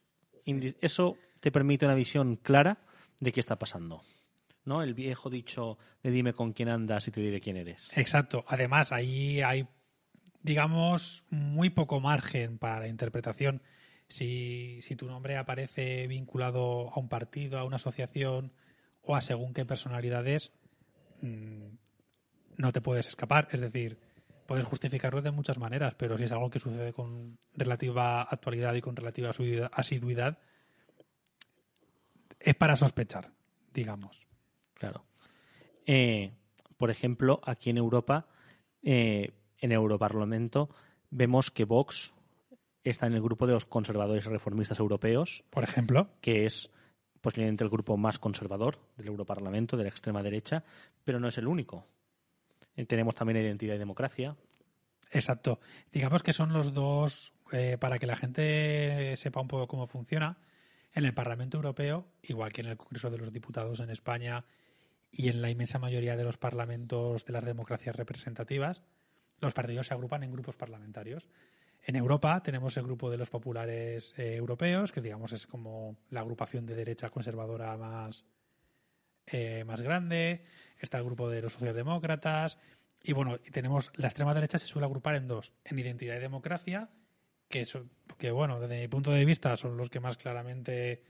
Speaker 1: eso te permite una visión clara de qué está pasando. ¿no? El viejo dicho de dime con quién andas y te diré quién eres. Exacto. Además,
Speaker 2: ahí hay, digamos, muy poco margen para interpretación. Si, si tu nombre aparece vinculado a un partido, a una asociación o a según qué personalidades, mm, no te puedes escapar. Es decir, Poder justificarlo de muchas maneras, pero si es algo que sucede con relativa actualidad y con relativa asiduidad, es para sospechar, digamos.
Speaker 1: Claro. Eh, por ejemplo, aquí en Europa, eh, en Europarlamento, vemos que Vox está en el grupo de los conservadores reformistas europeos. Por ejemplo. Que es posiblemente el grupo más conservador del Europarlamento, de la extrema derecha, pero no es el único. Eh, tenemos también identidad y democracia. Exacto.
Speaker 2: Digamos que son los dos, eh, para que la gente sepa un poco cómo funciona, en el Parlamento Europeo, igual que en el Congreso de los Diputados en España y en la inmensa mayoría de los parlamentos de las democracias representativas, los partidos se agrupan en grupos parlamentarios. En Europa tenemos el grupo de los populares eh, europeos, que digamos es como la agrupación de derecha conservadora más, eh, más grande, está el grupo de los socialdemócratas, y bueno, tenemos la extrema derecha se suele agrupar en dos, en identidad y democracia, que, son, que bueno, desde mi punto de vista son los que más claramente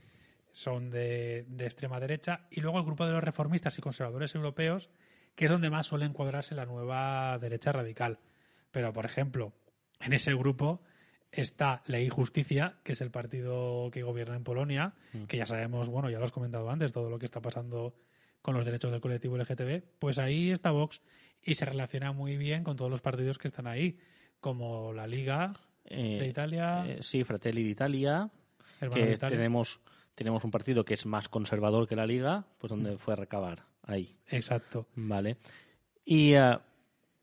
Speaker 2: son de, extrema derecha, y luego el grupo de los reformistas y conservadores europeos, que es donde más suele encuadrarse la nueva derecha radical. Pero, por ejemplo, en ese grupo está Ley Justicia, que es el partido que gobierna en Polonia, mm. que ya sabemos, bueno, ya lo has comentado antes, todo lo que está pasando con los derechos del colectivo LGTB, pues ahí está Vox y se relaciona muy bien con todos los partidos que están ahí, como la Liga
Speaker 1: de eh, Italia. Eh, sí, Fratelli d'Italia, de Italia. tenemos tenemos un partido que es más conservador que la Liga, pues donde fue a recabar, ahí. Exacto. Vale. Eh,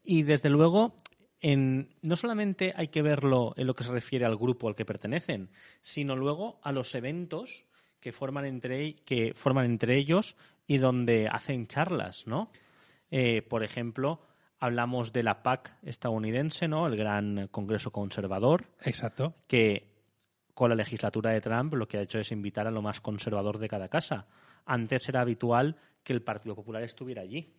Speaker 1: y, desde luego, en, no solamente hay que verlo en lo que se refiere al grupo al que pertenecen, sino luego a los eventos que forman entre, que forman entre ellos y donde hacen charlas, ¿no? Eh, por ejemplo, hablamos de la PAC estadounidense, ¿no? El gran Congreso Conservador. Exacto. Que con la legislatura de Trump lo que ha hecho es invitar a lo más conservador de cada casa. Antes era habitual que el Partido Popular estuviera allí.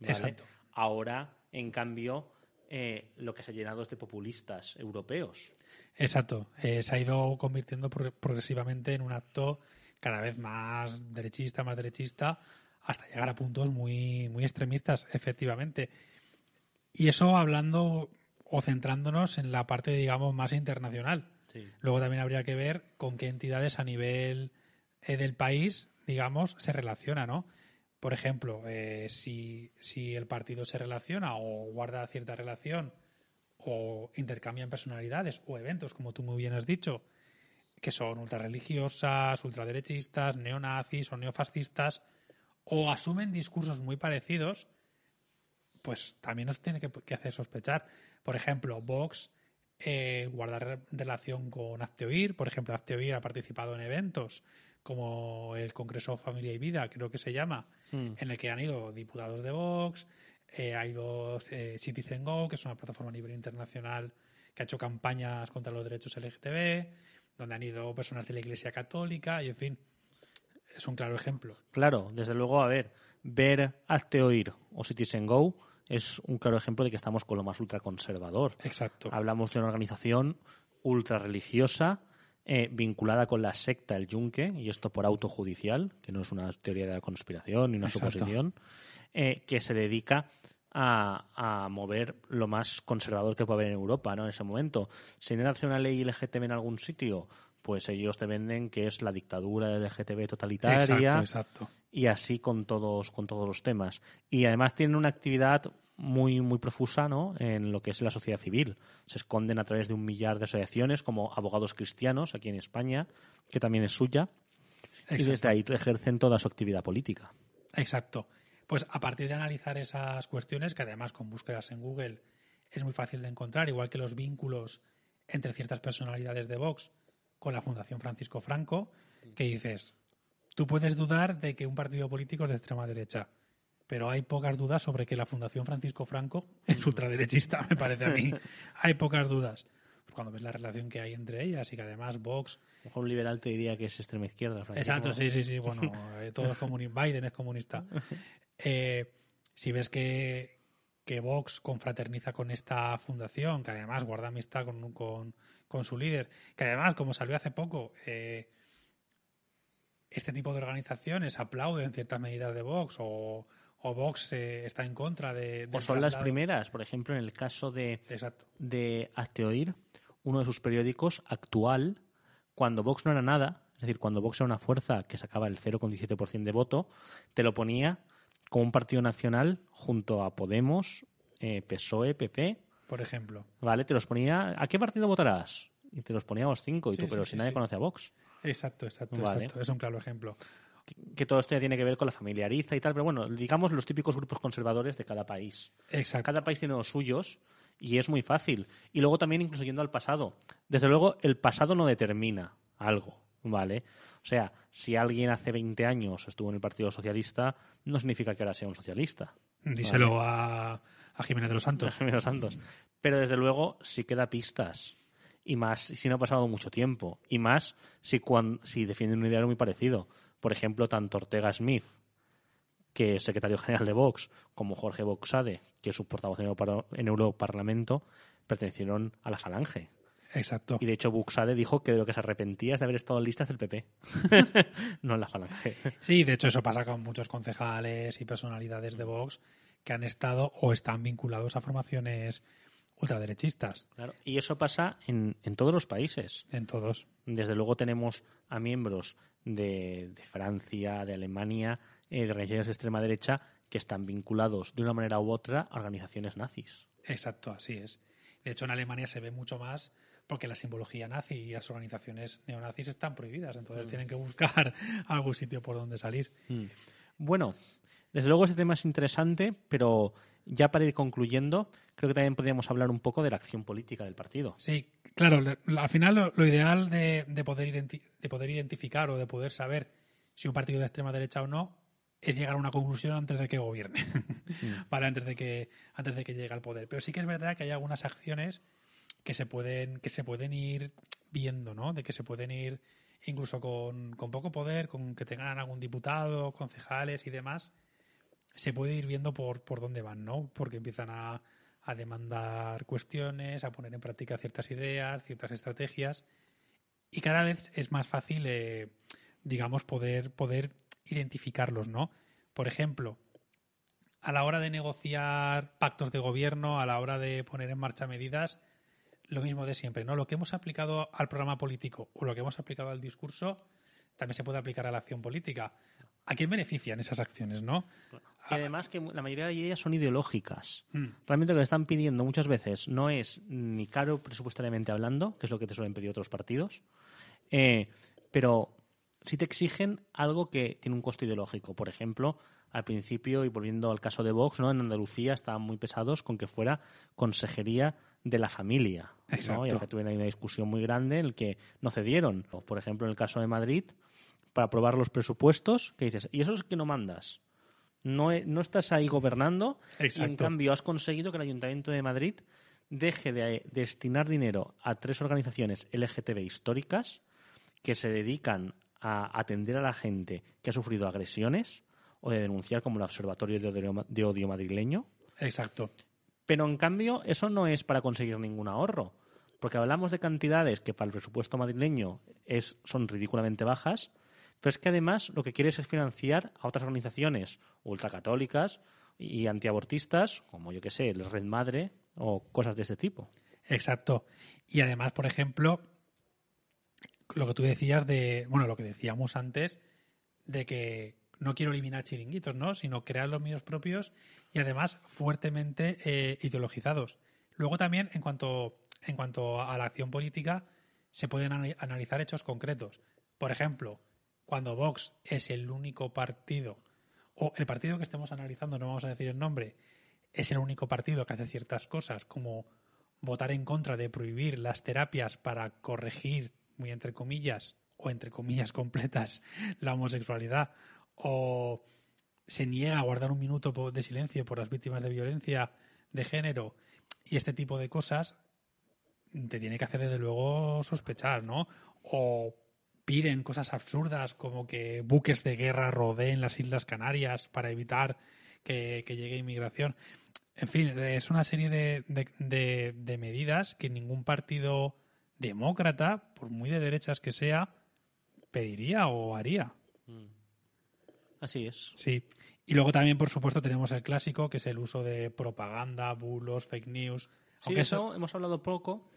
Speaker 1: Exacto. Ahora, en cambio, eh, lo que se ha llenado es de populistas europeos.
Speaker 2: Exacto. Eh, se ha ido convirtiendo progresivamente en un acto cada vez
Speaker 1: más
Speaker 2: derechista, más derechista, hasta llegar a puntos muy, muy extremistas, efectivamente. Y eso hablando o centrándonos en la parte, digamos, más internacional. Luego también habría que ver con qué entidades a nivel eh, del país, digamos, se relaciona, ¿no? Por ejemplo, eh, si, si el partido se relaciona o guarda cierta relación o intercambian personalidades o eventos, como tú muy bien has dicho, que son ultrarreligiosas, ultraderechistas, neonazis o neofascistas, o asumen discursos muy parecidos, pues también nos tiene que, hacer sospechar. Por ejemplo, Vox eh, guarda relación con Azteoir. Por ejemplo, Azteoir ha participado en eventos como el Congreso Familia y Vida, creo que se llama, hmm. en el que han ido diputados de Vox, eh, ha ido eh, Citizen Go, que es una plataforma a nivel internacional que ha hecho campañas contra los derechos LGTB, donde han ido personas de la Iglesia Católica y, en fin, es un claro ejemplo.
Speaker 1: Claro, desde luego, a ver, ver Hazte Oír o Citizen Go es un claro ejemplo de que estamos con lo más ultraconservador. Exacto. Hablamos de una organización ultrarreligiosa eh, vinculada con la secta El Yunque, y esto por autojudicial, que no es una teoría de la conspiración ni una suposición, eh, que se dedica a, mover lo más conservador que puede haber en Europa ¿no? en ese momento. Si intentan hacer una ley LGTB en algún sitio, pues ellos te venden que es la dictadura LGTB totalitaria. exacto. Y así con todos, con todos los temas. Y además tienen una actividad muy, muy profusa ¿no? en lo que es la sociedad civil. Se esconden a través de un millar de asociaciones como abogados cristianos aquí en España, que también es suya. Exacto. Y desde ahí ejercen toda su actividad política.
Speaker 2: Exacto. Pues a partir de analizar esas cuestiones, que además con búsquedas en Google es muy fácil de encontrar, igual que los vínculos entre ciertas personalidades de Vox con la Fundación Francisco Franco, que dices, tú puedes dudar de que un partido político es de extrema derecha, pero hay pocas dudas sobre que la Fundación Francisco Franco es ultraderechista, me parece a mí. hay pocas dudas. Pues cuando ves la relación que hay entre ellas y que además Vox mejor un liberal te diría que es extrema izquierda. Exacto, sí, sí, sí. Bueno, eh, todo es comunista. Biden es comunista. Eh, si ves que, que Vox confraterniza con esta fundación, que además guarda amistad con, su líder, que además, como salió hace poco, eh, este tipo de organizaciones aplauden ciertas medidas de Vox o, Vox está en contra de... o son las
Speaker 1: primeras, por ejemplo, en el caso de, de Hazte uno de sus periódicos actual cuando Vox no era nada, es decir, cuando Vox era una fuerza que sacaba el 0,17% de voto, te lo ponía como un partido nacional junto a Podemos, eh, PSOE, PP. Por ejemplo. Vale, te los ponía. ¿A qué partido votarás? Y te los poníamos cinco, y tú, pero si nadie conoce a Vox. Exacto, exacto, exacto. Es un claro ejemplo. Que, todo esto ya tiene que ver con la familiariza y tal, pero bueno, digamos los típicos grupos conservadores de cada país. Exacto. Cada país tiene los suyos y es muy fácil. Y luego también incluso yendo al pasado. Desde luego, el pasado no determina algo, ¿vale? O sea, si alguien hace 20 años estuvo en el Partido Socialista, no significa que ahora sea un socialista. Díselo a, a Jiménez de los Santos. los Santos. Pero desde luego sí queda pistas. Y más si no ha pasado mucho tiempo. Y más si, cuando, si defienden un ideal muy parecido. Por ejemplo, tanto Ortega Smith que el secretario general de Vox, como Jorge Boxade, que es su portavoz en parlamento, pertenecieron a la Falange. Exacto. Y de hecho, Buxade dijo que de lo que se arrepentía es de haber estado en listas del PP, no en la Falange. Sí, de hecho, eso
Speaker 2: pasa con muchos concejales y personalidades de Vox que han estado o están vinculados a formaciones ultraderechistas.
Speaker 1: y eso pasa en, todos los países. En todos. Desde luego tenemos a miembros de, de Francia, de Alemania, eh, de organizaciones de extrema derecha que están vinculados de una manera u otra a organizaciones nazis.
Speaker 2: Exacto, así es. De hecho, en Alemania se ve mucho más porque la simbología nazi y las organizaciones neonazis están prohibidas, entonces mm. tienen que buscar algún sitio por donde
Speaker 1: salir. Mm. Bueno, desde luego ese tema es interesante, pero ya para ir concluyendo, creo que también podríamos hablar un poco de la acción política del partido. Sí,
Speaker 2: claro, al final lo, ideal poder de poder identificar o de poder saber si un partido de extrema derecha o no es llegar a una conclusión antes de que gobierne, mm. antes de que antes de que llegue al poder. Pero sí que es verdad que hay algunas acciones que se pueden que se pueden ir viendo, ¿no? De que se pueden ir incluso con, poco poder, con que tengan algún diputado, concejales y demás, se puede ir viendo por por dónde van, ¿no? Porque empiezan a demandar cuestiones, a poner en práctica ciertas ideas, ciertas estrategias y cada vez es más fácil eh, digamos poder poder identificarlos, ¿no? Por ejemplo, a la hora de negociar pactos de gobierno, a la hora de poner en marcha medidas, lo mismo de siempre, ¿no? Lo que hemos aplicado al programa político o lo que hemos aplicado al discurso también se puede aplicar a la acción política. ¿A quién benefician esas acciones, no?
Speaker 1: Y además que la mayoría de ellas son ideológicas. Mm. Realmente lo que están pidiendo muchas veces no es ni caro presupuestariamente hablando, que es lo que te suelen pedir otros partidos, eh, pero si te exigen algo que tiene un costo ideológico. Por ejemplo, al principio, y volviendo al caso de Vox, ¿no? En Andalucía estaban muy pesados con que fuera consejería de la familia. ¿no? Y que tuvieron ahí una discusión muy grande en la que no cedieron. Por ejemplo, en el caso de Madrid, para aprobar los presupuestos, que dices, y eso es que no mandas. No, no estás ahí gobernando. Y en cambio, has conseguido que el Ayuntamiento de Madrid deje de destinar dinero a tres organizaciones LGTB históricas que se dedican a atender a la gente que ha sufrido agresiones o de denunciar como el Observatorio de Odio, Madrileño. Exacto. Pero en cambio, eso no es para conseguir ningún ahorro, porque hablamos de cantidades que para el presupuesto madrileño es, son ridículamente bajas, pero es que además lo que quieres es financiar a otras organizaciones ultracatólicas y antiabortistas, como yo que sé, la Red Madre o cosas de este tipo. Exacto. Y además, por ejemplo,
Speaker 2: lo que tú decías de, bueno, lo que decíamos antes, de que no quiero eliminar chiringuitos, ¿no? Sino crear los míos propios y además fuertemente eh, ideologizados. Luego también, en cuanto, en cuanto a la acción política, se pueden analizar hechos concretos. Por ejemplo, cuando Vox es el único partido, o el partido que estemos analizando, no vamos a decir el nombre, es el único partido que hace ciertas cosas, como votar en contra de prohibir las terapias para corregir muy entre comillas, o entre comillas completas, la homosexualidad, o se niega a guardar un minuto de silencio por las víctimas de violencia de género y este tipo de cosas, te tiene que hacer desde luego sospechar, ¿no? O piden cosas absurdas como que buques de guerra rodeen las Islas Canarias para evitar que, llegue inmigración. En fin, es una serie de medidas que ningún partido demócrata, por muy de derechas que sea, pediría o haría. Mm. Así es. Sí. Y luego también, por supuesto, tenemos el clásico, que es el uso de propaganda,
Speaker 1: bulos, fake news. Sí, Aunque eso, hemos hablado poco.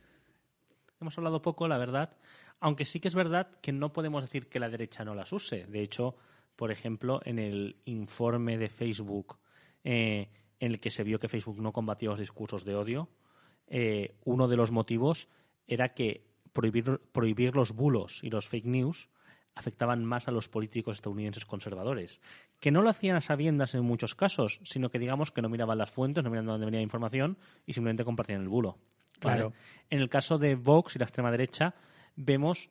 Speaker 1: Hemos hablado poco, la verdad. Aunque sí que es verdad que no podemos decir que la derecha no las use. De hecho, por ejemplo, en el informe de Facebook eh, en el que se vio que Facebook no combatió los discursos de odio, eh, uno de los motivos era que prohibir, prohibir los bulos y los fake news afectaban más a los políticos estadounidenses conservadores, que no lo hacían a sabiendas en muchos casos, sino que digamos que no miraban las fuentes, no miraban dónde venía la información y simplemente compartían el bulo. Claro. En el caso de Vox y la extrema derecha, vemos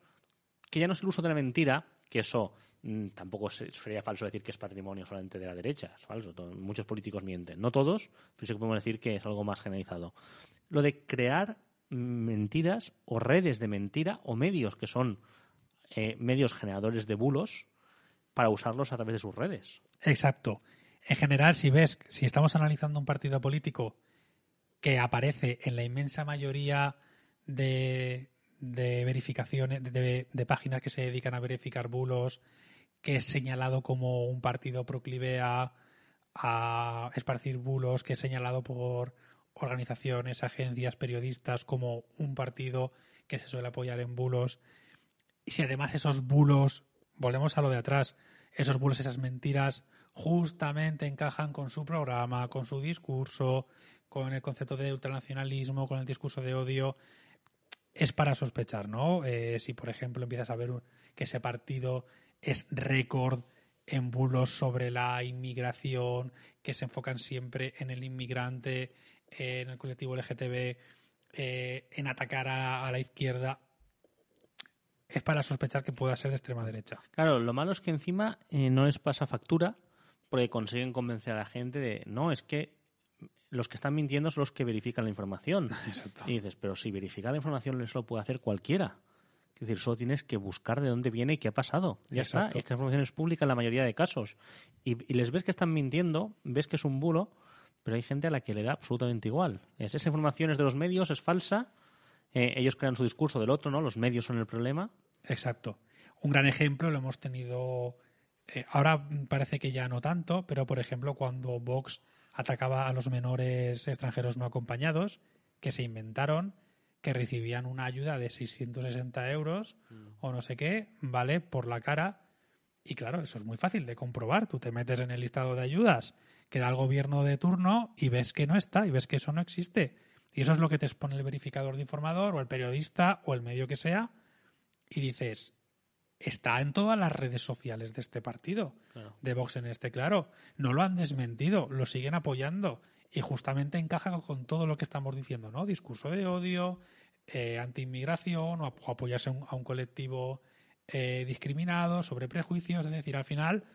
Speaker 1: que ya no es el uso de la mentira, que eso mm, tampoco sería falso decir que es patrimonio solamente de la derecha, es falso, muchos políticos mienten, no todos, pero sí que podemos decir que es algo más generalizado. Lo de crear mentiras o redes de mentira o medios que son eh, medios generadores de bulos para usarlos a través de sus redes.
Speaker 2: Exacto. En general, si ves, si estamos analizando un partido político que aparece en la inmensa mayoría de, de verificaciones, de, páginas que se dedican a verificar bulos, que es señalado como un partido proclive a esparcir bulos, que es señalado por organizaciones, agencias, periodistas, como un partido que se suele apoyar en bulos. Y si además esos bulos, volvemos a lo de atrás, esos bulos, esas mentiras, justamente encajan con su programa, con su discurso, con el concepto de ultranacionalismo, con el discurso de odio, es para sospechar, ¿no? Eh, si, por ejemplo, empiezas a ver que ese partido es récord en bulos sobre la inmigración, que se enfocan siempre en el inmigrante, en el colectivo LGTB, eh, en atacar a, la izquierda,
Speaker 1: es para sospechar que pueda ser de extrema derecha. Claro, lo malo es que encima eh, no es pasa factura porque consiguen convencer a la gente de, no, es que los que están mintiendo son los que verifican la información. Exacto. Y dices, pero si verifica la información eso lo puede hacer cualquiera. Es decir, solo tienes que buscar de dónde viene y qué ha pasado. Ya está, es que la información es pública en la mayoría de casos. y, les ves que están mintiendo, ves que es un bulo, pero hay gente a la que le da absolutamente igual. Es, esa información es de los medios, es falsa, eh, ellos crean su discurso del otro, ¿no? Los medios son el problema.
Speaker 2: Exacto. Un gran ejemplo lo hemos tenido, eh, ahora parece que ya no tanto, pero por ejemplo cuando Vox atacaba a los menores extranjeros no acompañados, que se inventaron que recibían una ayuda de 660 euros o no sé qué, ¿vale? Por la cara. Y claro, eso es muy fácil de comprobar. Tú te metes en el listado de ayudas que da el gobierno de turno y ves que no está y ves que eso no existe. Y eso es lo que te expone el verificador de informador o el periodista o el medio que sea y dices, está en todas las redes sociales de este partido, de Vox en este, claro. No lo han desmentido, lo siguen apoyando y justamente encaja con todo lo que estamos diciendo, ¿no? Discurso de odio, anti eh, antiinmigración o apoyarse a un, colectivo eh, discriminado, sobre prejuicios, es decir, al final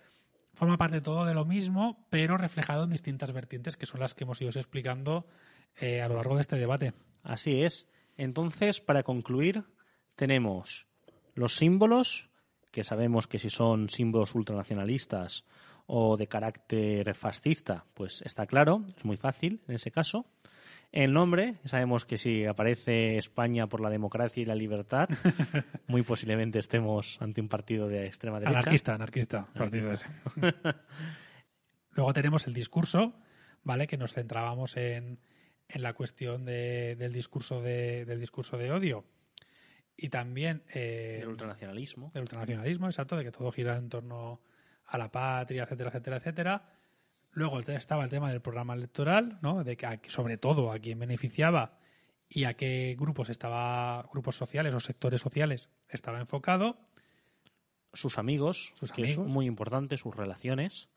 Speaker 2: forma parte todo de lo mismo, pero reflejado en distintas vertientes que son las que hemos ido explicando
Speaker 1: eh, a lo largo de este debate. Así es. Entonces, para concluir, tenemos los símbolos, que sabemos que si son símbolos ultranacionalistas o de carácter fascista, pues está claro, es muy fácil en ese caso el nombre. Sabemos que si aparece España por la democracia y la libertad, muy posiblemente estemos ante un partido de extrema derecha. Anarquista, anarquista, partido ese.
Speaker 2: Luego tenemos el discurso, ¿vale? Que nos centrábamos en, la cuestión del, discurso de, del discurso de odio. Y también... Eh, el ultranacionalismo. Del ultranacionalismo, exacto, de que todo gira en torno a la patria, etcétera, etcétera, etcétera. Luego estaba el tema del programa electoral, ¿no? De que, sobre todo a quién beneficiaba y a qué grupos estaba, grupos sociales o sectores
Speaker 1: sociales estaba enfocado. Sus amigos, que es muy importante, sus relaciones.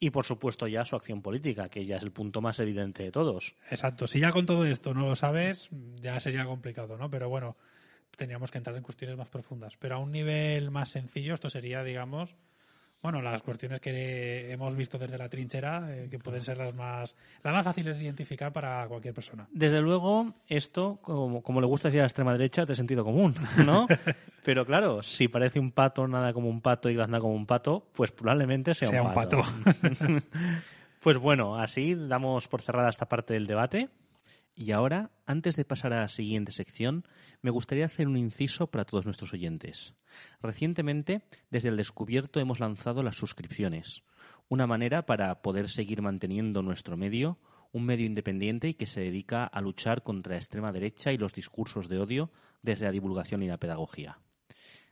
Speaker 1: Y por supuesto ya su acción política, que ya es el punto más evidente de todos.
Speaker 2: Exacto. Si ya con todo esto no lo sabes, ya sería complicado, ¿no? Pero bueno, teníamos que entrar en cuestiones más profundas. Pero a un nivel más sencillo, esto sería, digamos, bueno, las cuestiones que hemos visto desde la trinchera, eh, que pueden ser las más, las más fáciles de identificar para cualquier persona.
Speaker 1: Desde luego, esto, como, le gusta decir a la extrema derecha, es de sentido común, ¿no? Pero claro, si parece un pato, nada como un pato y nada como un pato, pues probablemente sea, Un pato. pues bueno, así damos por cerrada esta parte del debate. Y ahora, antes de pasar a la siguiente sección, me gustaría hacer un inciso para todos nuestros oyentes. Recientemente, desde el descubierto hemos lanzado las suscripciones, una manera para poder seguir manteniendo nuestro medio, un medio independiente y que se dedica a luchar contra la extrema derecha y los discursos de odio desde la divulgación y la pedagogía.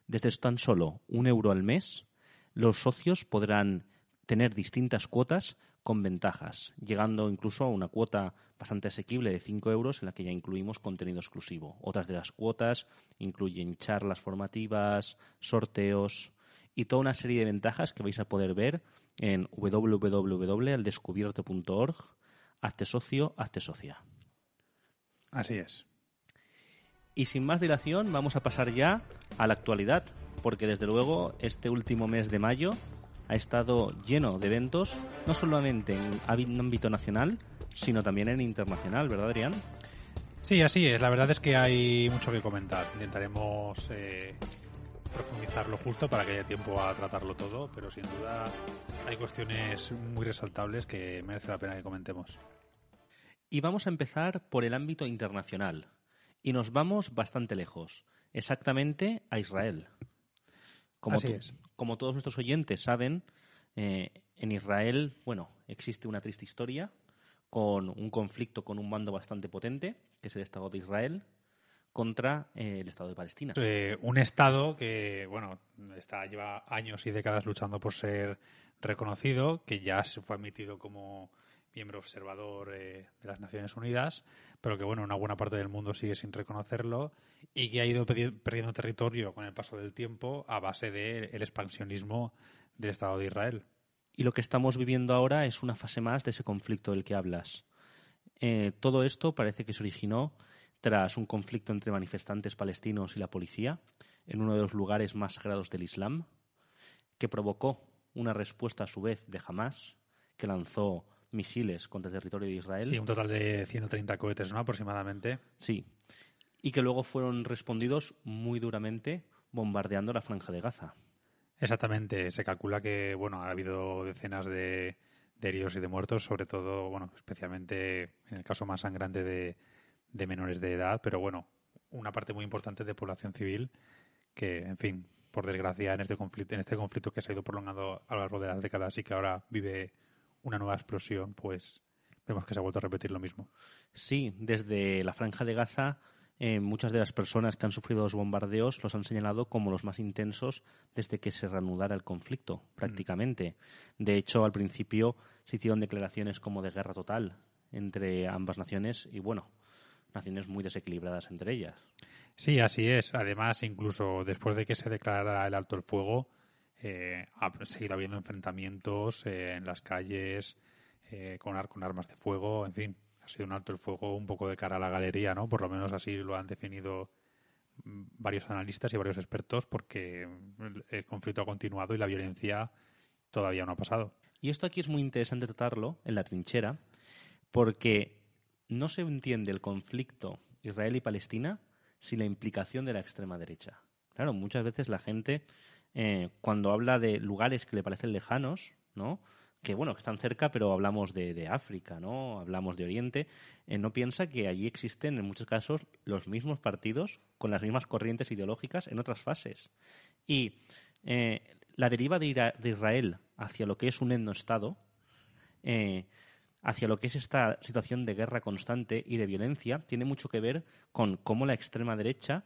Speaker 1: Desde tan solo un euro al mes, los socios podrán tener distintas cuotas con ventajas, llegando incluso a una cuota bastante asequible de 5 euros en la que ya incluimos contenido exclusivo. Otras de las cuotas incluyen charlas formativas, sorteos y toda una serie de ventajas que vais a poder ver en www.aldescubierto.org. Hazte socio, hazte socia. Así es. Y sin más dilación, vamos a pasar ya a la actualidad, porque desde luego este último mes de mayo ha estado lleno de eventos, no solamente en ámbito nacional, sino también en internacional, ¿verdad, Adrián? Sí, así es. La verdad es que hay mucho que comentar. Intentaremos
Speaker 2: eh, profundizarlo justo para que haya tiempo a tratarlo todo, pero sin duda hay cuestiones
Speaker 1: muy resaltables que merece la pena que comentemos. Y vamos a empezar por el ámbito internacional. Y nos vamos bastante lejos, exactamente a Israel. Así es como todos nuestros oyentes saben, eh, en Israel, bueno, existe una triste historia con un conflicto con un bando bastante potente, que es el Estado de Israel, contra eh, el Estado de Palestina.
Speaker 2: un Estado
Speaker 1: que, bueno, está, lleva años y décadas luchando por ser
Speaker 2: reconocido, que ya se fue admitido como miembro observador eh, de las Naciones Unidas, pero que bueno, una buena parte del mundo sigue sin reconocerlo y que ha ido perdiendo territorio con el paso del tiempo a base del expansionismo del Estado de Israel.
Speaker 1: Y lo que estamos viviendo ahora es una fase más de ese conflicto del que hablas. Eh, todo esto parece que se originó tras un conflicto entre manifestantes palestinos y la policía en uno de los lugares más sagrados del Islam, que provocó una respuesta a su vez de Hamas, que lanzó misiles contra el territorio de Israel. Sí, un total de 130 cohetes, ¿no? Aproximadamente. Sí. Y que luego fueron respondidos muy duramente bombardeando la franja de Gaza. Exactamente.
Speaker 2: Se calcula que, bueno, ha habido decenas de, heridos y de muertos, sobre todo, bueno, especialmente en el caso más sangrante de, menores de edad, pero bueno, una parte muy importante de población civil que, en fin, por desgracia, en este conflicto, en este conflicto que se ha ido prolongando a lo largo de las décadas y que ahora vive una nueva explosión, pues vemos que se ha vuelto a repetir lo mismo.
Speaker 1: Sí, desde la franja de Gaza, eh, muchas de las personas que han sufrido los bombardeos los han señalado como los más intensos desde que se reanudara el conflicto, mm. prácticamente. De hecho, al principio se hicieron declaraciones como de guerra total entre ambas naciones y, bueno, naciones muy desequilibradas entre ellas.
Speaker 2: Sí, así es. Además, incluso después de que se declarara el alto el fuego, eh, ha seguido habiendo enfrentamientos eh, en las calles eh, con, con armas de fuego, en fin, ha sido un alto el fuego un poco de cara a la galería, ¿no? Por lo menos así lo han definido mm, varios analistas y varios expertos porque el conflicto ha continuado y la violencia todavía no ha pasado.
Speaker 1: Y esto aquí es muy interesante tratarlo en la trinchera porque no se entiende el conflicto Israel y Palestina sin la implicación de la extrema derecha. Claro, muchas veces la gente eh, cuando habla de lugares que le parecen lejanos, que bueno, que están cerca, pero hablamos de, África, ¿no? Hablamos de Oriente, eh, no piensa que allí existen en muchos casos los mismos partidos con las mismas corrientes ideológicas en otras fases. Y eh, la deriva de, Israel hacia lo que es un etnoestado, eh, hacia lo que es esta situación de guerra constante y de violencia, tiene mucho que ver con cómo la extrema derecha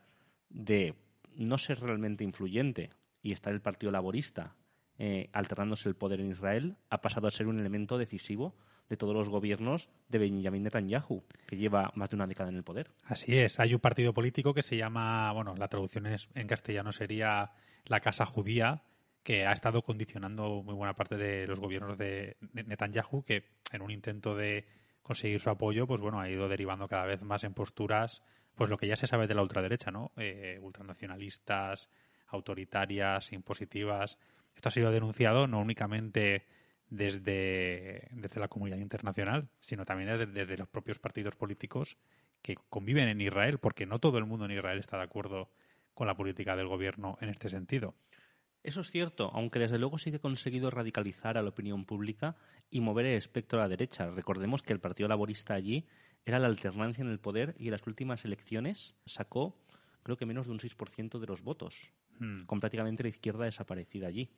Speaker 1: de no ser realmente influyente y estar el Partido Laborista eh, alternándose el poder en Israel, ha pasado a ser un elemento decisivo de todos los gobiernos de Benjamin Netanyahu, que lleva más de una década en el poder.
Speaker 2: Así es, hay un partido político que se llama, bueno, la traducción en castellano sería la Casa Judía, que ha estado condicionando muy buena parte de los gobiernos de Netanyahu, que en un intento de conseguir su apoyo, pues bueno, ha ido derivando cada vez más en posturas, pues lo que ya se sabe de la ultraderecha, ¿no? Eh, ultranacionalistas, autoritarias, impositivas. Esto ha sido denunciado no únicamente desde, desde la comunidad internacional, sino también desde, desde los propios partidos políticos que conviven en Israel, porque no todo el mundo en Israel está de acuerdo con la política
Speaker 1: del gobierno en este sentido. Eso es cierto, aunque desde luego sí que ha conseguido radicalizar a la opinión pública y mover el espectro a la derecha. Recordemos que el Partido Laborista allí era la alternancia en el poder y en las últimas elecciones sacó creo que menos de un 6% de los votos. Hmm. con prácticamente la izquierda desaparecida allí.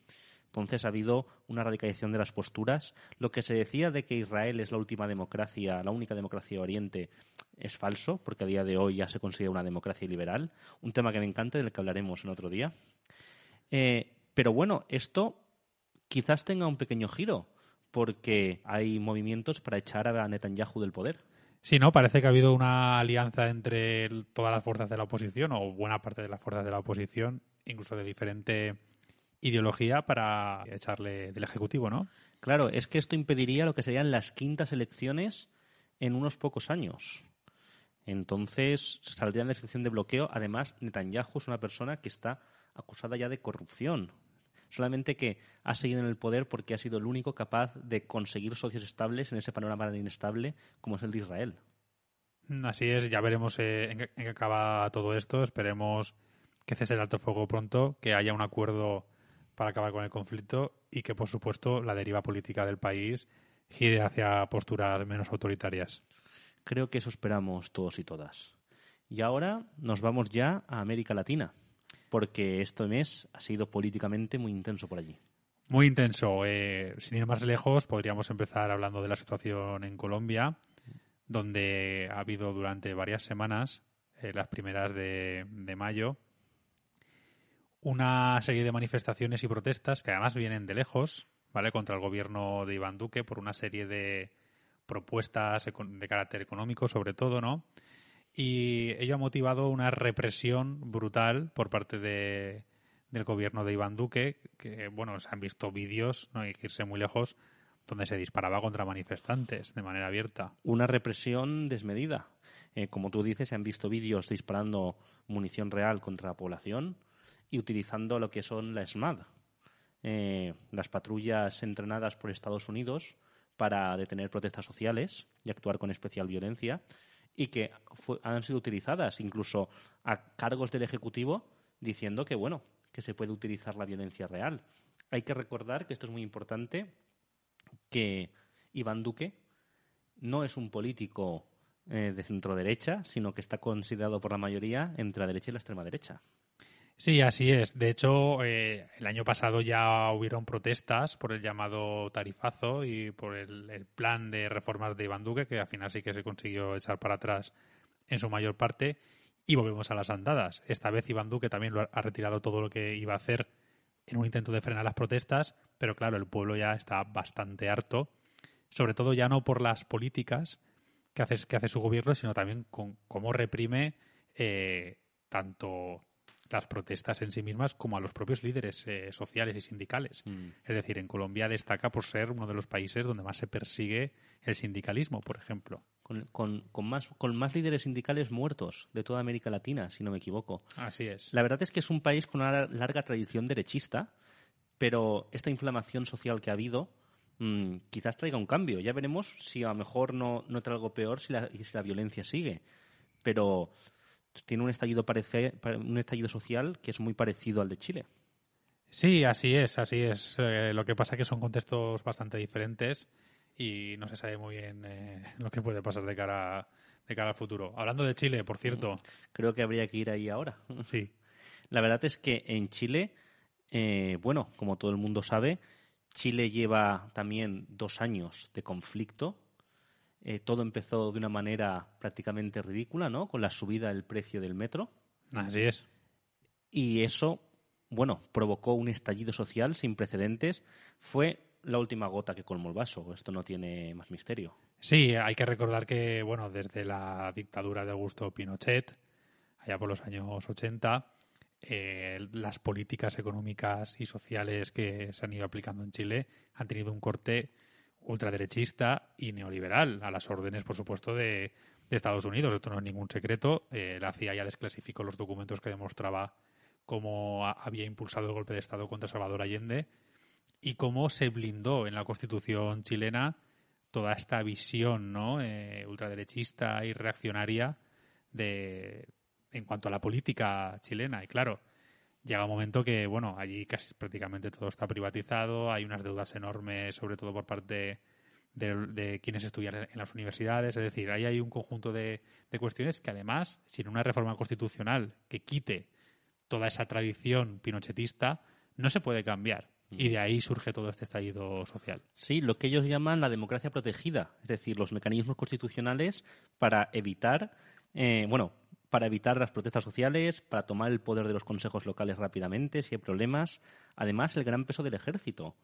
Speaker 1: Entonces ha habido una radicalización de las posturas. Lo que se decía de que Israel es la última democracia, la única democracia de Oriente, es falso, porque a día de hoy ya se considera una democracia liberal. Un tema que me encanta, del que hablaremos en otro día. Eh, pero bueno, esto quizás tenga un pequeño giro, porque hay movimientos para echar a Netanyahu del poder. Sí, ¿no?
Speaker 2: Parece que ha habido
Speaker 1: una alianza entre todas las fuerzas de la oposición, o buena parte de las fuerzas de la
Speaker 2: oposición, incluso de diferente ideología para echarle del Ejecutivo, ¿no?
Speaker 1: Claro, es que esto impediría lo que serían las quintas elecciones en unos pocos años. Entonces saldrían de la situación de bloqueo. Además, Netanyahu es una persona que está acusada ya de corrupción. Solamente que ha seguido en el poder porque ha sido el único capaz de conseguir socios estables en ese panorama tan inestable como es el de Israel.
Speaker 2: Así es, ya veremos eh, en, qué, acaba todo esto. Esperemos que cese el alto fuego pronto, que haya un acuerdo para acabar con el conflicto y que, por supuesto, la deriva
Speaker 1: política del país gire hacia posturas menos autoritarias. Creo que eso esperamos todos y todas. Y ahora nos vamos ya a América Latina, porque este mes ha sido políticamente muy intenso por allí. Muy intenso. Eh,
Speaker 2: sin ir más lejos, podríamos empezar hablando de la situación en Colombia, donde ha habido durante varias semanas, eh, las primeras de mayo, una serie de manifestaciones y protestas que además vienen de lejos, ¿vale? Contra el gobierno de Iván Duque por una serie de propuestas de carácter económico, sobre todo, ¿no? Y ello ha motivado una represión brutal por parte de, del gobierno de Iván Duque, que, bueno, se han visto vídeos, no hay que irse muy lejos, donde se disparaba contra manifestantes de manera abierta.
Speaker 1: Una represión desmedida. Eh, como tú dices, se han visto vídeos disparando munición real contra la población y utilizando lo que son la SMAD, eh, las patrullas entrenadas por Estados Unidos para detener protestas sociales y actuar con especial violencia y que han sido utilizadas incluso a cargos del Ejecutivo diciendo que, bueno, que se puede utilizar la violencia real. Hay que recordar que esto es muy importante, que Iván Duque no es un político eh, de centro derecha, sino que está considerado por la mayoría entre la derecha y la extrema derecha.
Speaker 2: Sí, así es. De hecho, eh, el año pasado ya hubieron protestas por el llamado tarifazo y por el, plan de reformas de Iván Duque, que al final sí que se consiguió echar para atrás en su mayor parte. Y volvemos a las andadas. Esta vez Iván Duque también lo ha, retirado todo lo que iba a hacer en un intento de frenar las protestas, pero claro, el pueblo ya está bastante harto, sobre todo ya no por las políticas que hace, que hace su gobierno, sino también con cómo reprime eh, tanto las protestas en sí mismas como a los propios líderes eh, sociales y sindicales. Mm. Es decir, en Colombia destaca por
Speaker 1: ser uno de los países donde más se persigue el sindicalismo, por ejemplo. Con, con, más, con más líderes sindicales muertos de toda América Latina, si no me equivoco. Así es. La verdad es que es un país con una larga tradición derechista, pero esta inflamación social que ha habido mm, quizás traiga un cambio. Ya veremos si a lo mejor no, no trae algo peor si la, si la violencia sigue. Pero pues tiene un estallido, parece, un estallido social que es muy parecido al de Chile.
Speaker 2: Sí, así es, así es. Eh, lo que pasa es que son contextos bastante diferentes y no se sabe muy bien eh, lo que puede pasar de cara,
Speaker 1: de cara al futuro.
Speaker 2: Hablando de Chile, por cierto.
Speaker 1: Mm, creo que habría que ir ahí ahora. Sí. La verdad es que en Chile, eh, bueno, como todo el mundo sabe, Chile lleva también dos años de conflicto eh, todo empezó de una manera prácticamente ridícula, ¿no? Con la subida del precio del metro. Así es. Y eso, bueno, provocó un estallido social sin precedentes. Fue la última gota que colmó el vaso. Esto no tiene más misterio. Sí, hay que recordar
Speaker 2: que, bueno, desde la dictadura de Augusto Pinochet, allá por los años 80, eh, las políticas económicas y sociales que se han ido aplicando en Chile han tenido un corte ultraderechista y neoliberal, a las órdenes, por supuesto, de, Estados Unidos. Esto no es ningún secreto. Eh, la CIA ya desclasificó los documentos que demostraba cómo había impulsado el golpe de Estado contra Salvador Allende y cómo se blindó en la Constitución chilena toda esta visión ¿no? Eh, ultraderechista y reaccionaria de, en cuanto a la política chilena. Y claro, llega un momento que, bueno, allí casi prácticamente todo está privatizado, hay unas deudas enormes, sobre todo por parte de, quienes estudian en las universidades, es decir, ahí hay un conjunto de, de cuestiones que además, sin una reforma constitucional que quite toda esa
Speaker 1: tradición pinochetista, no se puede cambiar. Y mm. de ahí surge todo este estallido social. Sí, lo que ellos llaman la democracia protegida, es decir, los mecanismos constitucionales para evitar, eh, bueno, para evitar las protestas sociales, para tomar el poder de los consejos locales rápidamente si hay problemas. Además, el gran peso del ejército,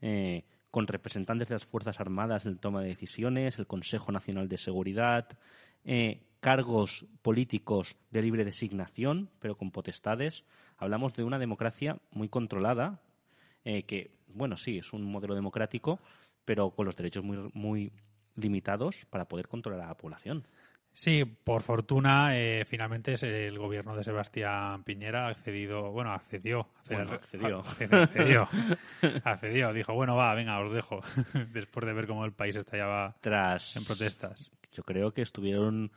Speaker 1: eh, con representantes de las Fuerzas Armadas en toma de decisiones, el Consejo Nacional de Seguridad, eh, cargos políticos de libre designación, pero con potestades. Hablamos de una democracia muy controlada, eh, que, bueno, sí, es un modelo democrático, pero con los derechos muy, muy limitados para poder controlar a la población. Sí, por fortuna,
Speaker 2: eh, finalmente el gobierno de Sebastián Piñera accedido, bueno, accedió, accedió, accedió. accedió, accedió, dijo, bueno, va, venga, os dejo, después de ver cómo el país estallaba
Speaker 1: Tras, en protestas. Yo creo que estuvieron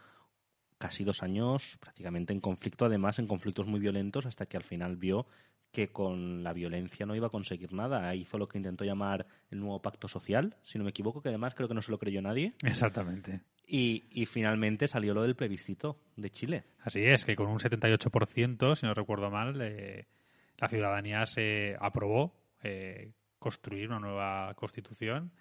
Speaker 1: casi dos años prácticamente en conflicto, además en conflictos muy violentos, hasta que al final vio que con la violencia no iba a conseguir nada. Hizo lo que intentó llamar el nuevo pacto social, si no me equivoco, que además creo que no se lo creyó nadie. Exactamente. Y, finalmente salió lo del plebiscito de Chile.
Speaker 2: Así es, que con un 78%, si no recuerdo mal, eh, la ciudadanía se aprobó eh, construir una nueva constitución.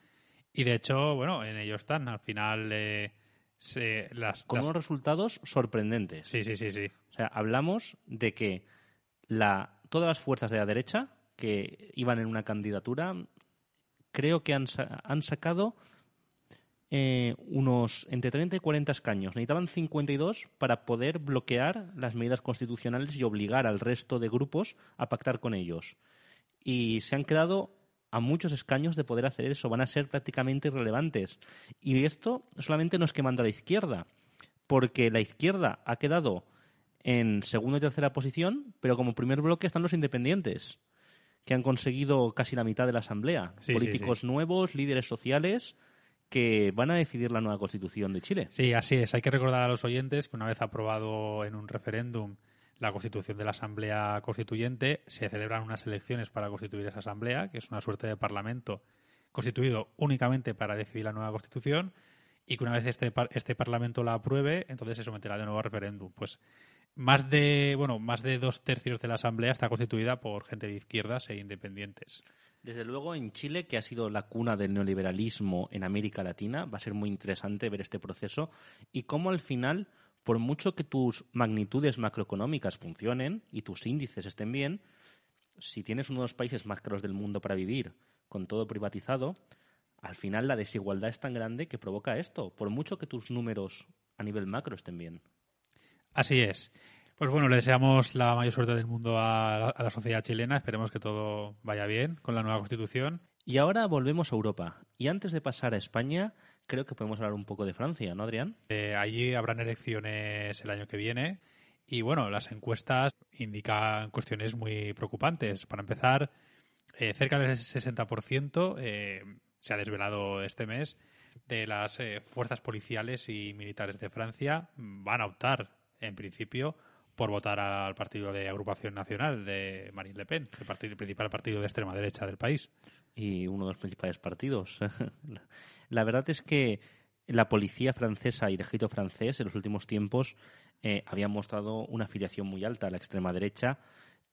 Speaker 2: Y de hecho, bueno, en ello están. Al final, eh, se, las. Con unos
Speaker 1: resultados sorprendentes. Sí, sí, sí, sí. O sea, hablamos de que la, todas las fuerzas de la derecha que iban en una candidatura, creo que han, han sacado eh, unos entre 30 y 40 escaños. Necesitaban 52 para poder bloquear las medidas constitucionales y obligar al resto de grupos a pactar con ellos. Y se han quedado a muchos escaños de poder hacer eso. Van a ser prácticamente irrelevantes. Y esto solamente nos es que manda la izquierda, porque la izquierda ha quedado en segunda y tercera posición, pero como primer bloque están los independientes, que han conseguido casi la mitad de la asamblea. Políticos nuevos, líderes sociales que van a decidir la nueva constitución de Chile. Sí, así es. Hay que recordar
Speaker 2: a los oyentes que una vez aprobado en un referéndum la constitución de la Asamblea Constituyente, se celebran unas elecciones para constituir esa Asamblea, que es una suerte de parlamento constituido únicamente para decidir la nueva constitución y que una vez este, este Parlamento la apruebe, entonces se someterá de nuevo a referéndum. Pues más de, bueno, más de dos tercios de la Asamblea está constituida por gente de izquierdas e independientes.
Speaker 1: Desde luego, en Chile, que ha sido la cuna del neoliberalismo en América Latina, va a ser muy interesante ver este proceso y cómo al final, por mucho que tus magnitudes macroeconómicas funcionen y tus índices estén bien, si tienes uno de los países más caros del mundo para vivir, con todo privatizado, al final la desigualdad es tan grande que provoca esto, por mucho que tus números a nivel macro estén bien.
Speaker 2: Así es. Pues bueno, le deseamos la mayor suerte del mundo a
Speaker 1: la, sociedad chilena. Esperemos que todo vaya bien con la nueva constitución. Y ahora volvemos a Europa. Y antes de pasar a España, creo que podemos hablar un poco de Francia, ¿no, Adrián?
Speaker 2: Eh, allí habrán elecciones el año que viene. Y bueno, las encuestas indican cuestiones muy preocupantes. Para empezar, eh, cerca del 60% eh, se ha desvelado este mes de las eh, fuerzas policiales y militares de Francia van a optar, en principio, por votar al partido de agrupación nacional
Speaker 1: de Marine Le Pen, el, partido, principal partido de extrema derecha del país. Y uno de los principales partidos. la verdad es que la policía francesa y el ejército francés en los últimos tiempos eh, habían mostrado una afiliación muy alta a la extrema derecha,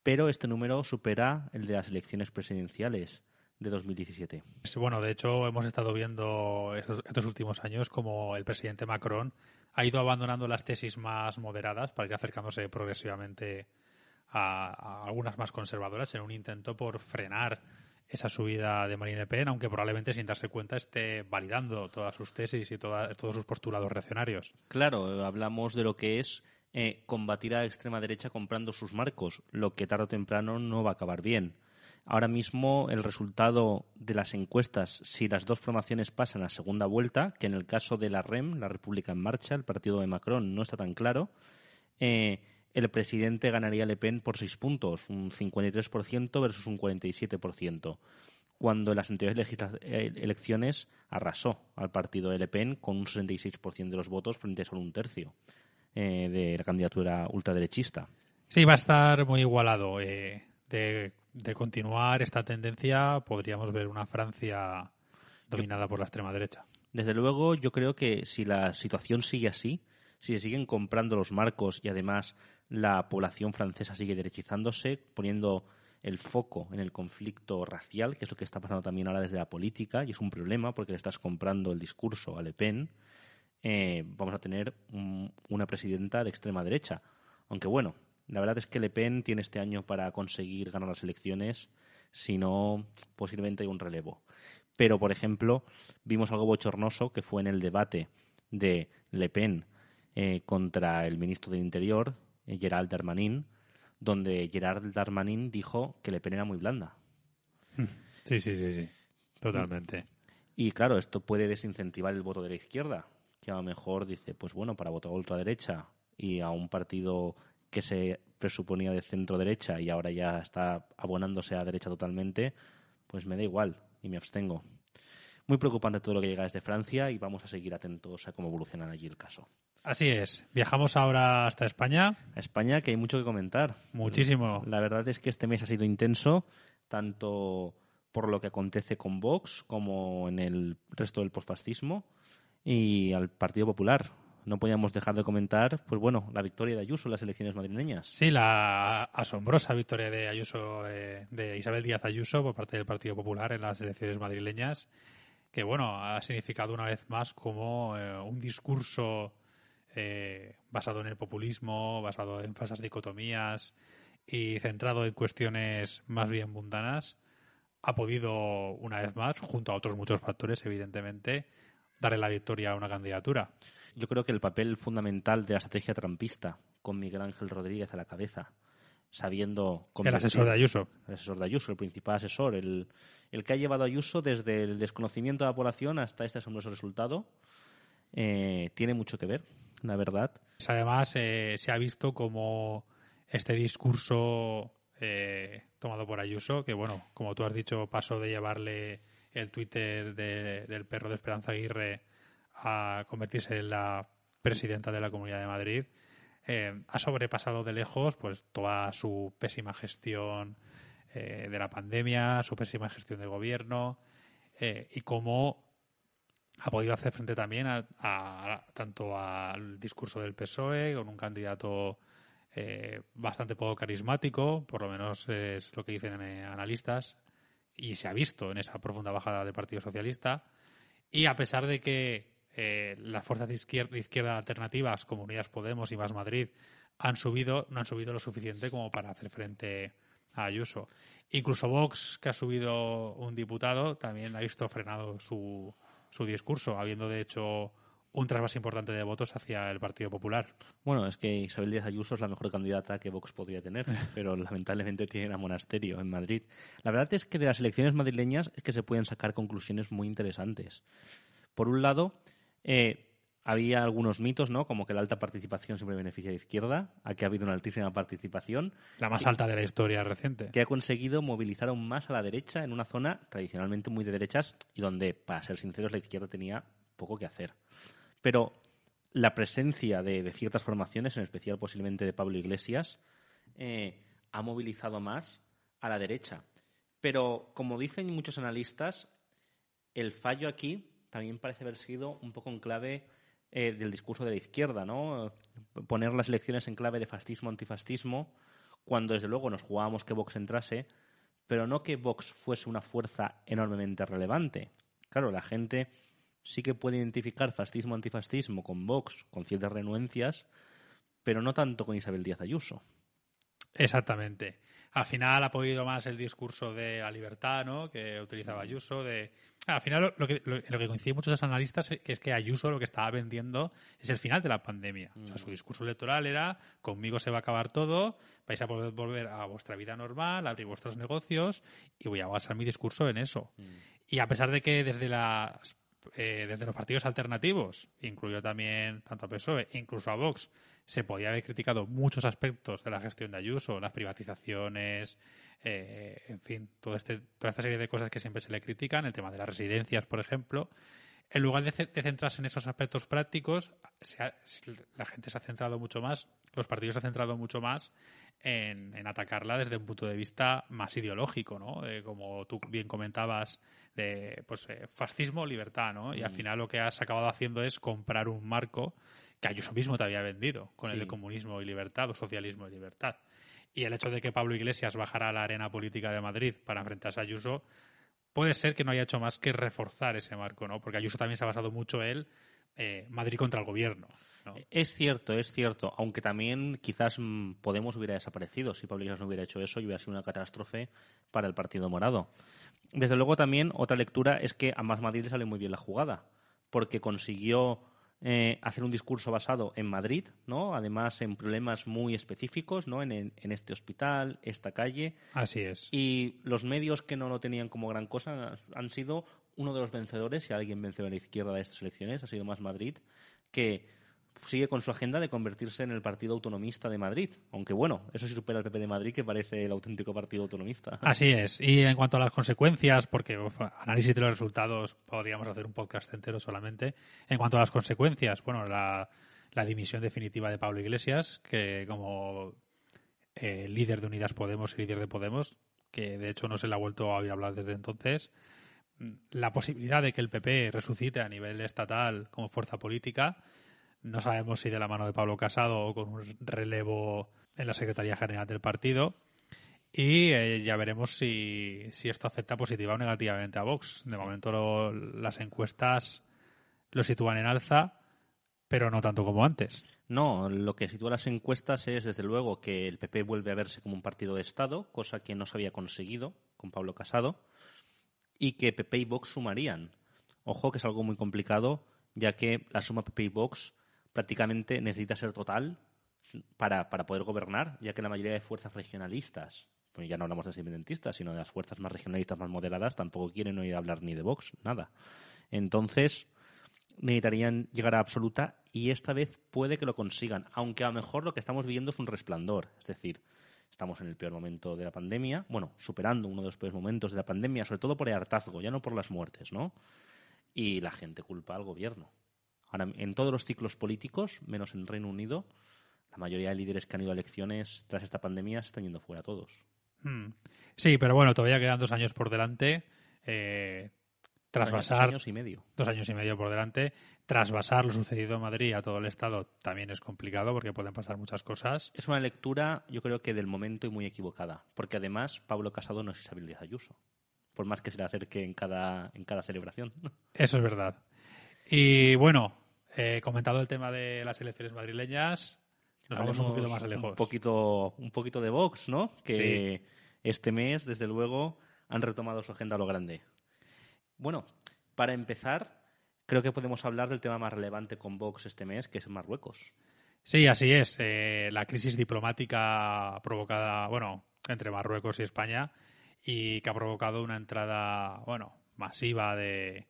Speaker 1: pero este número supera el de las elecciones presidenciales de 2017.
Speaker 2: Bueno, de hecho hemos estado viendo estos, estos últimos años como el presidente Macron ha ido abandonando las tesis más moderadas para ir acercándose progresivamente a, algunas más conservadoras en un intento por frenar esa subida de Marine Le Pen, aunque probablemente sin darse cuenta esté validando todas sus tesis y todos sus postulados reaccionarios.
Speaker 1: Claro, hablamos de lo que es eh, combatir a la extrema derecha comprando sus marcos, lo que tarde o temprano no va a acabar bien. Ahora mismo el resultado de las encuestas, si las dos formaciones pasan a segunda vuelta, que en el caso de la REM, la República en Marcha, el partido de Macron, no está tan claro, eh, el presidente ganaría Le Pen por seis puntos, un 53% versus un 47%, cuando en las anteriores eh, elecciones arrasó al partido de Le Pen con un 66% de los votos frente a solo un tercio eh, de la candidatura ultraderechista.
Speaker 2: Sí, va a estar muy igualado. de de continuar esta tendencia, podríamos ver una Francia dominada por la extrema derecha.
Speaker 1: Desde luego, yo creo que si la situación sigue así, si se siguen comprando los marcos y además la población francesa sigue derechizándose, poniendo el foco en el conflicto racial, que es lo que está pasando también ahora desde la política, y es un problema porque le estás comprando el discurso a Le Pen, eh, vamos a tener una presidenta de extrema derecha. Aunque bueno, la verdad es que Le Pen tiene este año para conseguir ganar las elecciones, si no, posiblemente hay un relevo. Pero, por ejemplo, vimos algo bochornoso que fue en el debate de Le Pen eh, contra el ministro del Interior, Gerard eh, Gerald Darmanin, donde Gerald Darmanin dijo que Le Pen era muy blanda. Sí, sí, sí, sí. Totalmente. Y claro, esto puede desincentivar el voto de la izquierda, que a lo mejor dice, pues bueno, para votar a ultraderecha y a un partido que se presuponía de centro derecha y ahora ya está abonándose a derecha totalmente, pues me da igual y me abstengo. Muy preocupante todo lo que llega desde Francia y vamos a seguir atentos a cómo evoluciona allí el caso.
Speaker 2: Así es.
Speaker 1: Viajamos ahora hasta España. A España, que hay mucho que comentar. Muchísimo. La verdad es que este mes ha sido intenso, tanto por lo que acontece con Vox como en el resto del post-fascismo y al Partido Popular no podíamos dejar de comentar, pues bueno, la victoria de Ayuso en las elecciones madrileñas.
Speaker 2: Sí, la asombrosa victoria de Ayuso, eh, de Isabel Díaz Ayuso por parte del Partido Popular en las elecciones madrileñas, que bueno, ha significado una vez más como eh, un discurso eh, basado en el populismo, basado en falsas dicotomías y centrado en cuestiones más bien mundanas, ha podido, una vez más, junto a otros muchos
Speaker 1: factores, evidentemente, darle la victoria a una candidatura yo creo que el papel fundamental de la estrategia trampista, con Miguel Ángel Rodríguez a la cabeza, sabiendo... El asesor de Ayuso. El asesor de Ayuso, el principal asesor, el, el que ha llevado a Ayuso desde el desconocimiento de la población hasta este asombroso resultado, eh, tiene mucho que ver, la verdad. Pues además, eh, se ha visto como este discurso
Speaker 2: eh, tomado por Ayuso, que bueno, como tú has dicho, pasó de llevarle el Twitter del perro de Esperanza Aguirre a convertirse en la presidenta de la Comunidad de Madrid, eh, ha sobrepasado de lejos pues toda su pésima gestión eh, de la pandemia, su pésima gestión de gobierno eh, y cómo ha podido hacer frente también a, tanto al discurso del PSOE con un candidato bastante poco carismático, por lo menos es lo que dicen analistas, y se ha visto en esa profunda bajada del Partido Socialista. Y a pesar de que eh, las fuerzas de izquierda, izquierda, alternativas como Unidas Podemos y Más Madrid han subido, no han subido lo suficiente como para hacer frente a Ayuso. Incluso Vox, que ha subido un diputado, también ha visto frenado
Speaker 1: su, su discurso, habiendo de hecho un trasvase importante de votos hacia el Partido Popular. Bueno, es que Isabel Díaz Ayuso es la mejor candidata que Vox podría tener, pero lamentablemente tiene a Monasterio en Madrid. La verdad es que de las elecciones madrileñas es que se pueden sacar conclusiones muy interesantes. Por un lado, eh, había algunos mitos, ¿no? Como que la alta participación siempre beneficia a la izquierda, a que ha habido una altísima participación. La más alta de la historia reciente. Que ha conseguido movilizar aún más a la derecha en una zona tradicionalmente muy de derechas y donde, para ser sinceros, la izquierda tenía poco que hacer. Pero la presencia de, ciertas formaciones, en especial posiblemente de Pablo Iglesias, eh, ha movilizado más a la derecha. Pero, como dicen muchos analistas, el fallo aquí también parece haber sido un poco en clave eh, del discurso de la izquierda, ¿no? Poner las elecciones en clave de fascismo, antifascismo, cuando desde luego nos jugábamos que Vox entrase, pero no que Vox fuese una fuerza enormemente relevante. Claro, la gente sí que puede identificar fascismo, antifascismo con Vox, con ciertas renuencias, pero no tanto con Isabel Díaz Ayuso.
Speaker 2: Exactamente. Al final ha podido más el discurso de la libertad, ¿no? Que utilizaba Ayuso. De... Al final lo que, lo, que coinciden muchos analistas es que Ayuso lo que estaba vendiendo es el final de la pandemia. O sea, su mm. discurso electoral era conmigo se va a acabar todo, vais a poder volver a vuestra vida normal, abrir vuestros negocios y voy a basar mi discurso en eso. Mm. Y a pesar de que desde las eh, desde los partidos alternativos, incluyó también tanto a PSOE, incluso a Vox, se podía haber criticado muchos aspectos de la gestión de Ayuso, las privatizaciones, eh, en fin, este, toda esta serie de cosas que siempre se le critican, el tema de las residencias, por ejemplo. En lugar de, centrarse en esos aspectos prácticos, la gente se ha centrado mucho más, los partidos se han centrado mucho más en, atacarla desde un punto de vista más ideológico, ¿no? De eh, como tú bien comentabas, de pues, eh, fascismo, libertad, ¿no? Y al mm. final lo que has acabado haciendo es comprar un marco que Ayuso mismo te había vendido, con el de comunismo y libertad o socialismo y libertad. Y el hecho de que Pablo Iglesias bajara a la arena política de Madrid para enfrentarse a Ayuso, puede ser que no haya hecho más que reforzar ese marco, ¿no? Porque Ayuso también se ha basado mucho él eh, Madrid contra el gobierno.
Speaker 1: Eh, es cierto, es cierto. Aunque también quizás mm, Podemos hubiera desaparecido si Pablo Iglesias no hubiera hecho eso hubiera sido una catástrofe para el Partido Morado. Desde luego también otra lectura es que a Más Madrid le sale muy bien la jugada, porque consiguió eh, hacer un discurso basado en Madrid, ¿no? Además en problemas muy específicos, ¿no? en, este hospital, esta calle. Así es. Y los medios que no lo tenían como gran cosa han sido uno de los vencedores, si alguien venció a la izquierda de estas elecciones, ha sido Más Madrid, que sigue con su agenda de convertirse en el Partido Autonomista de Madrid. Aunque bueno, eso sí supera al PP de Madrid, que parece el auténtico Partido Autonomista. Así
Speaker 2: es. Y en cuanto a las consecuencias, porque análisis de los
Speaker 1: resultados podríamos
Speaker 2: hacer un podcast entero solamente. En cuanto a las consecuencias, bueno, la, dimisión definitiva de Pablo Iglesias, que como eh, líder de Unidas Podemos y líder de Podemos, que de hecho no se le ha vuelto a oír hablar desde entonces la posibilidad de que el PP resucite a nivel estatal como fuerza política, no sabemos si de la mano de Pablo Casado o con un relevo en la Secretaría General del partido. Y eh, ya veremos si, esto afecta positiva o negativamente a Vox. De momento las encuestas lo sitúan en alza, pero no tanto como antes.
Speaker 1: No, lo que sitúa las encuestas es, desde luego, que el PP vuelve a verse como un partido de Estado, cosa que no se había conseguido con Pablo Casado y que PP y Vox sumarían. Ojo que es algo muy complicado, ya que la suma PP y Vox prácticamente necesita ser total para, poder gobernar, ya que la mayoría de fuerzas regionalistas, pues ya no hablamos de independentistas, sino de las fuerzas más regionalistas, más moderadas, tampoco quieren oír hablar ni de Vox, nada. Entonces, necesitarían llegar a absoluta y esta vez puede que lo consigan, aunque a lo mejor lo que estamos viendo es un resplandor, es decir, Estamos en el peor momento de la pandemia, bueno, superando uno de los peores momentos de la pandemia, sobre todo por el hartazgo, ya no por las muertes, ¿no? Y la gente culpa al gobierno. Ahora, en todos los ciclos políticos, menos en Reino Unido, la mayoría de líderes que han ido a elecciones tras esta pandemia se están yendo fuera todos.
Speaker 2: Hmm. Sí, pero bueno, todavía quedan dos años por delante.
Speaker 1: Eh, trasvasar dos años y medio. Dos años y medio por delante. Trasvasar lo sucedido en Madrid a todo el Estado también es complicado porque pueden pasar muchas cosas. Es una lectura, yo creo que del momento y muy equivocada, porque además Pablo Casado no es Isabel Díaz Ayuso, por más que se le acerque en cada, en cada celebración.
Speaker 2: Eso es verdad. Y bueno, eh, comentado el tema de las elecciones madrileñas, nos vamos un poquito más lejos. Un
Speaker 1: poquito, un poquito de Vox, ¿no? Que este mes, desde luego, han retomado su agenda a lo grande. Bueno, para empezar, creo que podemos hablar del tema más relevante con Vox este mes, que es Marruecos.
Speaker 2: Sí, así es. Eh, la crisis diplomática provocada, bueno, entre Marruecos y España y que ha provocado una entrada, bueno, masiva de,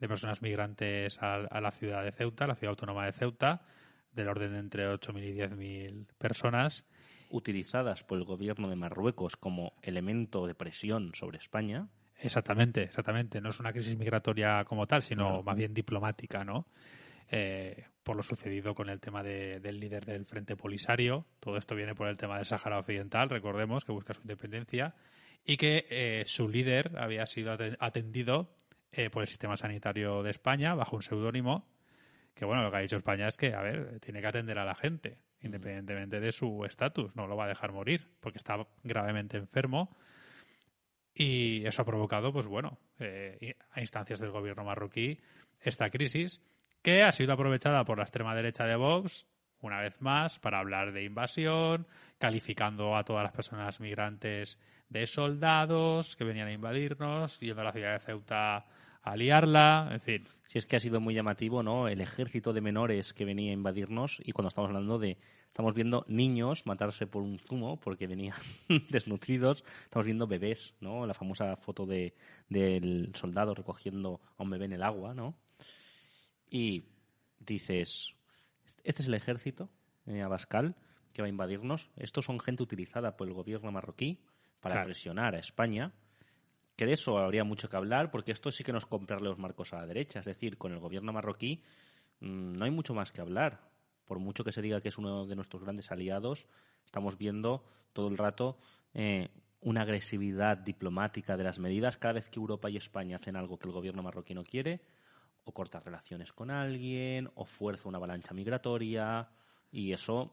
Speaker 2: personas migrantes a, a, la ciudad de Ceuta, la ciudad autónoma de Ceuta, del orden de entre
Speaker 1: 8.000 y 10.000 personas. Utilizadas por el gobierno de Marruecos como elemento de presión sobre España.
Speaker 2: Exactamente, exactamente.
Speaker 1: No es una crisis migratoria como
Speaker 2: tal, sino más bien diplomática, ¿no? Eh, por lo sucedido con el tema del líder del Frente Polisario. Todo esto viene por el tema del Sahara Occidental, recordemos, que busca su independencia y que eh, su líder había sido atendido eh, por el sistema sanitario de España bajo un seudónimo que, bueno, lo que ha dicho España es que, a ver, tiene que atender a la gente, mm. independientemente de su estatus, no lo va a dejar morir porque está gravemente enfermo y eso ha provocado, pues bueno, eh, a instancias del gobierno marroquí, esta crisis que ha sido aprovechada por la extrema derecha de Vox, una vez más, para hablar de invasión, calificando a todas las personas migrantes
Speaker 1: de soldados que venían a invadirnos, yendo a la ciudad de Ceuta a liarla, en fin. Si es que ha sido muy llamativo, ¿no? El ejército de menores que venía a invadirnos y cuando estamos hablando de Estamos viendo niños matarse por un zumo porque venían desnutridos. Estamos viendo bebés, ¿no? La famosa foto de, del soldado recogiendo a un bebé en el agua, ¿no? Y dices, este es el ejército, en eh, Abascal, que va a invadirnos. Estos son gente utilizada por el gobierno marroquí para presionar a España que de eso habría mucho que hablar, porque esto sí que nos comprarle los marcos a la derecha. Es decir, con el gobierno marroquí mm, no hay mucho más que hablar por mucho que se diga que es uno de nuestros grandes aliados, estamos viendo todo el rato eh, una agresividad diplomática de las medidas cada vez que Europa y España hacen algo que el gobierno marroquí no quiere, o corta relaciones con alguien, o fuerza una avalancha migratoria, y eso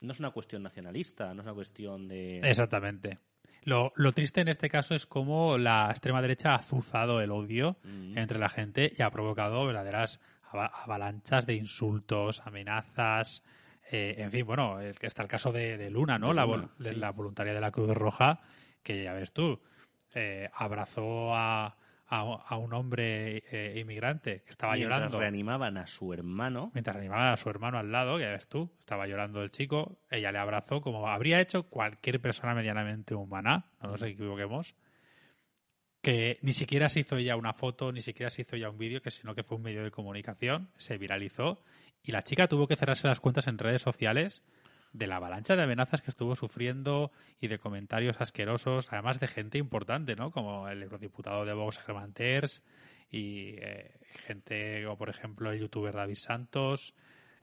Speaker 1: no es una cuestión nacionalista, no es una cuestión de... Exactamente.
Speaker 2: Lo, triste en este caso es cómo la extrema derecha ha azuzado el odio mm. entre la gente y ha provocado verdaderas avalanchas de insultos, amenazas. Eh, en fin, bueno, está el caso de, Luna, ¿no? la, voluntaria de la Cruz Roja, que ya ves tú, eh, abrazó a, un hombre eh, inmigrante que estaba mientras llorando.
Speaker 1: reanimaban a su hermano. Mientras reanimaban a su hermano al lado, ya ves tú, estaba
Speaker 2: llorando el chico, ella le abrazó como habría hecho cualquier persona medianamente humana, no nos equivoquemos que ni siquiera se hizo ya una foto, ni siquiera se hizo ya un vídeo, que sino que fue un medio de comunicación, se viralizó y la chica tuvo que cerrarse las cuentas en redes sociales de la avalancha de amenazas que estuvo sufriendo y de comentarios asquerosos, además de gente importante, ¿no? Como el eurodiputado de Vox, Germán y eh, gente o por ejemplo, el youtuber David Santos,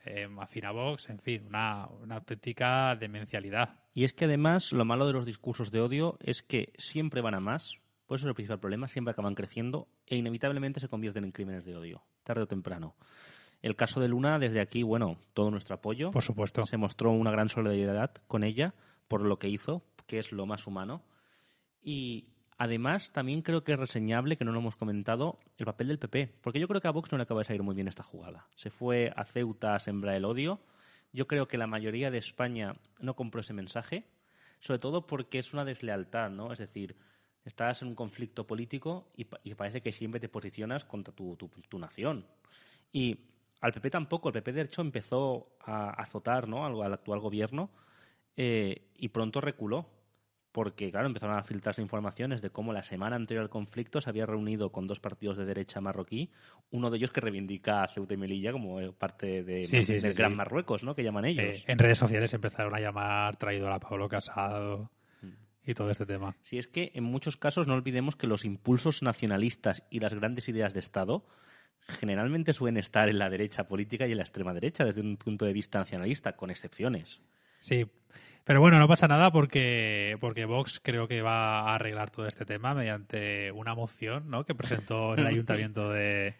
Speaker 2: eh, Afina Vox, en fin, una auténtica demencialidad.
Speaker 1: Y es que además lo malo de los discursos de odio es que siempre van a más, por eso es el principal problema, siempre acaban creciendo e inevitablemente se convierten en crímenes de odio, tarde o temprano. El caso de Luna, desde aquí, bueno, todo nuestro apoyo. Por supuesto. Se mostró una gran solidaridad con ella por lo que hizo, que es lo más humano. Y además, también creo que es reseñable, que no lo hemos comentado, el papel del PP. Porque yo creo que a Vox no le acaba de salir muy bien esta jugada. Se fue a Ceuta a sembrar el odio. Yo creo que la mayoría de España no compró ese mensaje, sobre todo porque es una deslealtad, ¿no? Es decir, estás en un conflicto político y, parece que siempre te posicionas contra tu, nación. Y al PP tampoco, el PP de hecho empezó a azotar ¿no? al, actual gobierno eh, y pronto reculó, porque claro, empezaron a filtrarse informaciones de cómo la semana anterior al conflicto se había reunido con dos partidos de derecha marroquí, uno de ellos que reivindica a Ceuta y Melilla como eh, parte de, del Gran Marruecos, ¿no? que llaman ellos. Eh, en redes sociales empezaron a llamar traidor a Pablo Casado y todo este tema. Si es que en muchos casos no olvidemos que los impulsos nacionalistas y las grandes ideas de Estado generalmente suelen estar en la derecha política y en la extrema derecha desde un punto de vista nacionalista, con excepciones. Sí,
Speaker 2: pero bueno, no pasa nada porque, porque Vox creo que va a arreglar todo este tema mediante una moción que presentó en el Ayuntamiento de,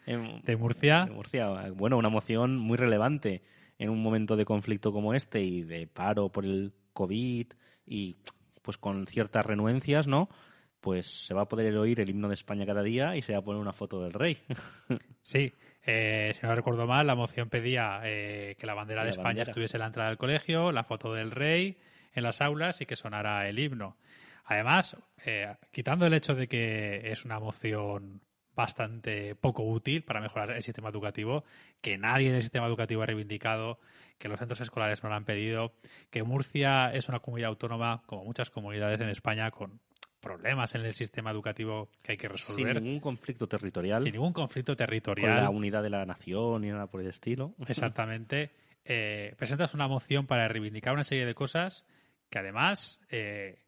Speaker 1: Murcia. De Murcia. Bueno, una moción muy relevante en un momento de conflicto como este y de paro por el COVID y pues con ciertas renuencias, ¿no? Pues se va a poder oír el himno de España cada día y se va a poner una foto del rey. sí,
Speaker 2: eh, si no recuerdo mal, la moción pedía eh, que la bandera de España estuviese en la entrada del colegio, la foto del rey en las aulas y que sonara el himno. Además, eh, quitando el hecho de que es una moción bastante poco útil para mejorar el sistema educativo, que nadie del sistema educativo ha reivindicado, que los centros escolares no lo han pedido, que Murcia es una comunidad autónoma, como muchas comunidades en España, con problemas en el sistema educativo
Speaker 1: que hay que resolver. Sin ningún conflicto territorial. Sin
Speaker 2: ningún conflicto territorial. la
Speaker 1: unidad de la nación y nada por el estilo.
Speaker 2: Exactamente. Eh, presentas una moción para reivindicar una serie de cosas que además eh,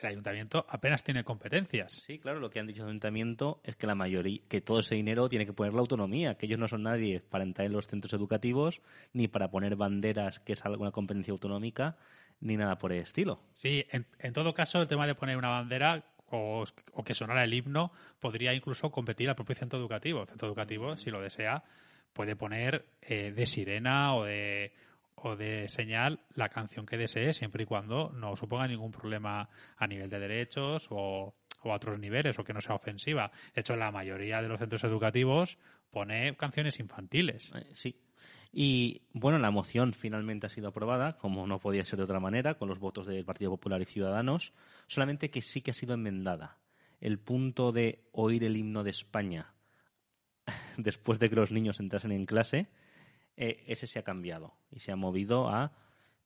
Speaker 2: el ayuntamiento apenas
Speaker 1: tiene competencias. Sí, claro, lo que han dicho el ayuntamiento es que la mayoría, que todo ese dinero tiene que poner la autonomía, que ellos no son nadie para entrar en los centros educativos, ni para poner banderas, que es alguna competencia autonómica, ni nada por el estilo.
Speaker 2: Sí, en, todo caso, el tema de poner una bandera o, que sonara el himno podría incluso competir al propio centro educativo. El centro educativo, si lo desea, puede poner eh, de sirena o de o de señal la canción que desee, siempre y cuando no suponga ningún problema a nivel de derechos
Speaker 1: o, a otros niveles o que no sea ofensiva. De hecho, la mayoría de los centros educativos pone canciones infantiles. Eh, sí. Y bueno, la moción finalmente ha sido aprobada, como no podía ser de otra manera, con los votos del Partido Popular y Ciudadanos, solamente que sí que ha sido enmendada. El punto de oír el himno de España después de que los niños entrasen en clase eh, ese se ha cambiado y se ha movido a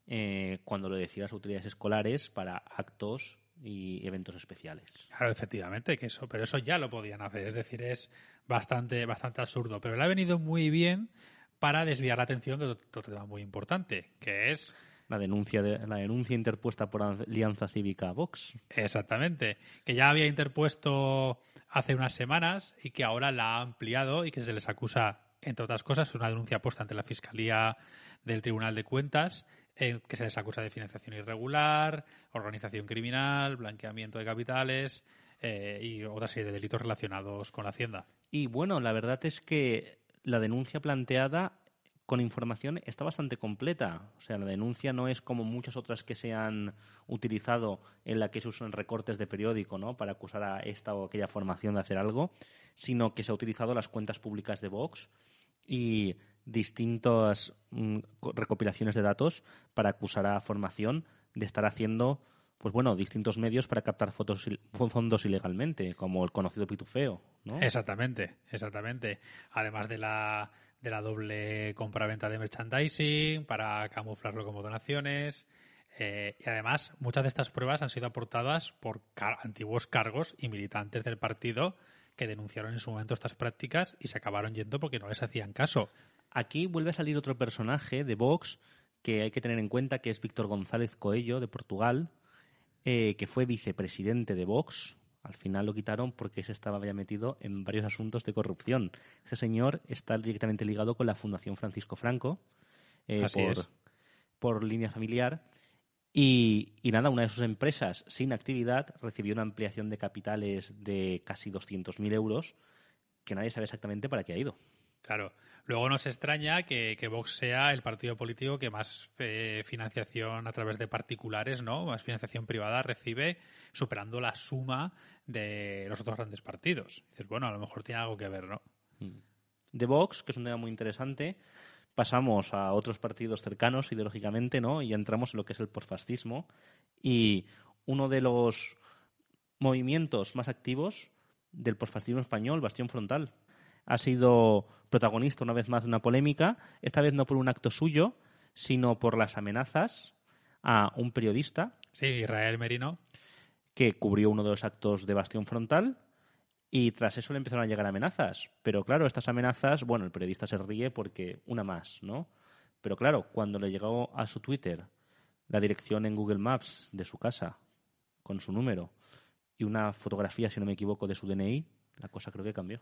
Speaker 1: eh, cuando lo decían las autoridades escolares para actos y eventos especiales.
Speaker 2: Claro, efectivamente, que eso, pero eso ya lo podían hacer, es decir, es bastante, bastante absurdo. Pero le ha venido muy bien para desviar la atención de otro tema muy importante, que es
Speaker 1: la denuncia de, la denuncia interpuesta por Alianza Cívica Vox.
Speaker 2: Exactamente, que ya había interpuesto hace unas semanas y que ahora la ha ampliado y que se les acusa entre otras cosas, es una denuncia puesta ante la Fiscalía del Tribunal de Cuentas, en que se les acusa de financiación irregular, organización criminal, blanqueamiento de capitales eh, y otra serie de delitos relacionados con la Hacienda.
Speaker 1: Y bueno, la verdad es que la denuncia planteada con información está bastante completa. O sea, la denuncia no es como muchas otras que se han utilizado en la que se usan recortes de periódico, ¿no? Para acusar a esta o aquella formación de hacer algo, sino que se ha utilizado las cuentas públicas de Vox y distintas mm, recopilaciones de datos para acusar a formación de estar haciendo pues bueno, distintos medios para captar fondos ilegalmente, como el conocido pitufeo,
Speaker 2: ¿no? Exactamente, exactamente. Además de la de la doble compra-venta de merchandising para camuflarlo como donaciones. Eh, y además, muchas de estas pruebas han sido aportadas por antiguos cargos y militantes del partido que denunciaron en su momento estas prácticas y se acabaron yendo porque no les hacían
Speaker 1: caso. Aquí vuelve a salir otro personaje de Vox que hay que tener en cuenta, que es Víctor González Coello, de Portugal, eh, que fue vicepresidente de Vox al final lo quitaron porque se estaba ya metido en varios asuntos de corrupción. Este señor está directamente ligado con la Fundación Francisco Franco eh, por, por línea familiar. Y, y, nada, una de sus empresas sin actividad recibió una ampliación de capitales de casi 200.000 euros que nadie sabe exactamente para qué ha ido.
Speaker 2: Claro, Luego nos extraña que, que, Vox sea el partido político que más eh, financiación a través de particulares, ¿no? Más financiación privada recibe, superando la suma de los otros grandes partidos. dices, bueno, a lo mejor tiene algo que ver, ¿no?
Speaker 1: Mm. De Vox, que es un tema muy interesante, pasamos a otros partidos cercanos ideológicamente, ¿no? Y entramos en lo que es el posfascismo. Y uno de los movimientos más activos del posfascismo español, Bastión Frontal, ha sido protagonista una vez más de una polémica, esta vez no por un acto suyo, sino por las amenazas a un periodista.
Speaker 2: Sí, Israel Merino.
Speaker 1: Que cubrió uno de los actos de Bastión Frontal y tras eso le empezaron a llegar amenazas. Pero claro, estas amenazas, bueno, el periodista se ríe porque una más, ¿no? Pero claro, cuando le llegó a su Twitter la dirección en Google Maps de su casa con su número y una fotografía, si no me equivoco, de su DNI, la cosa creo que cambió.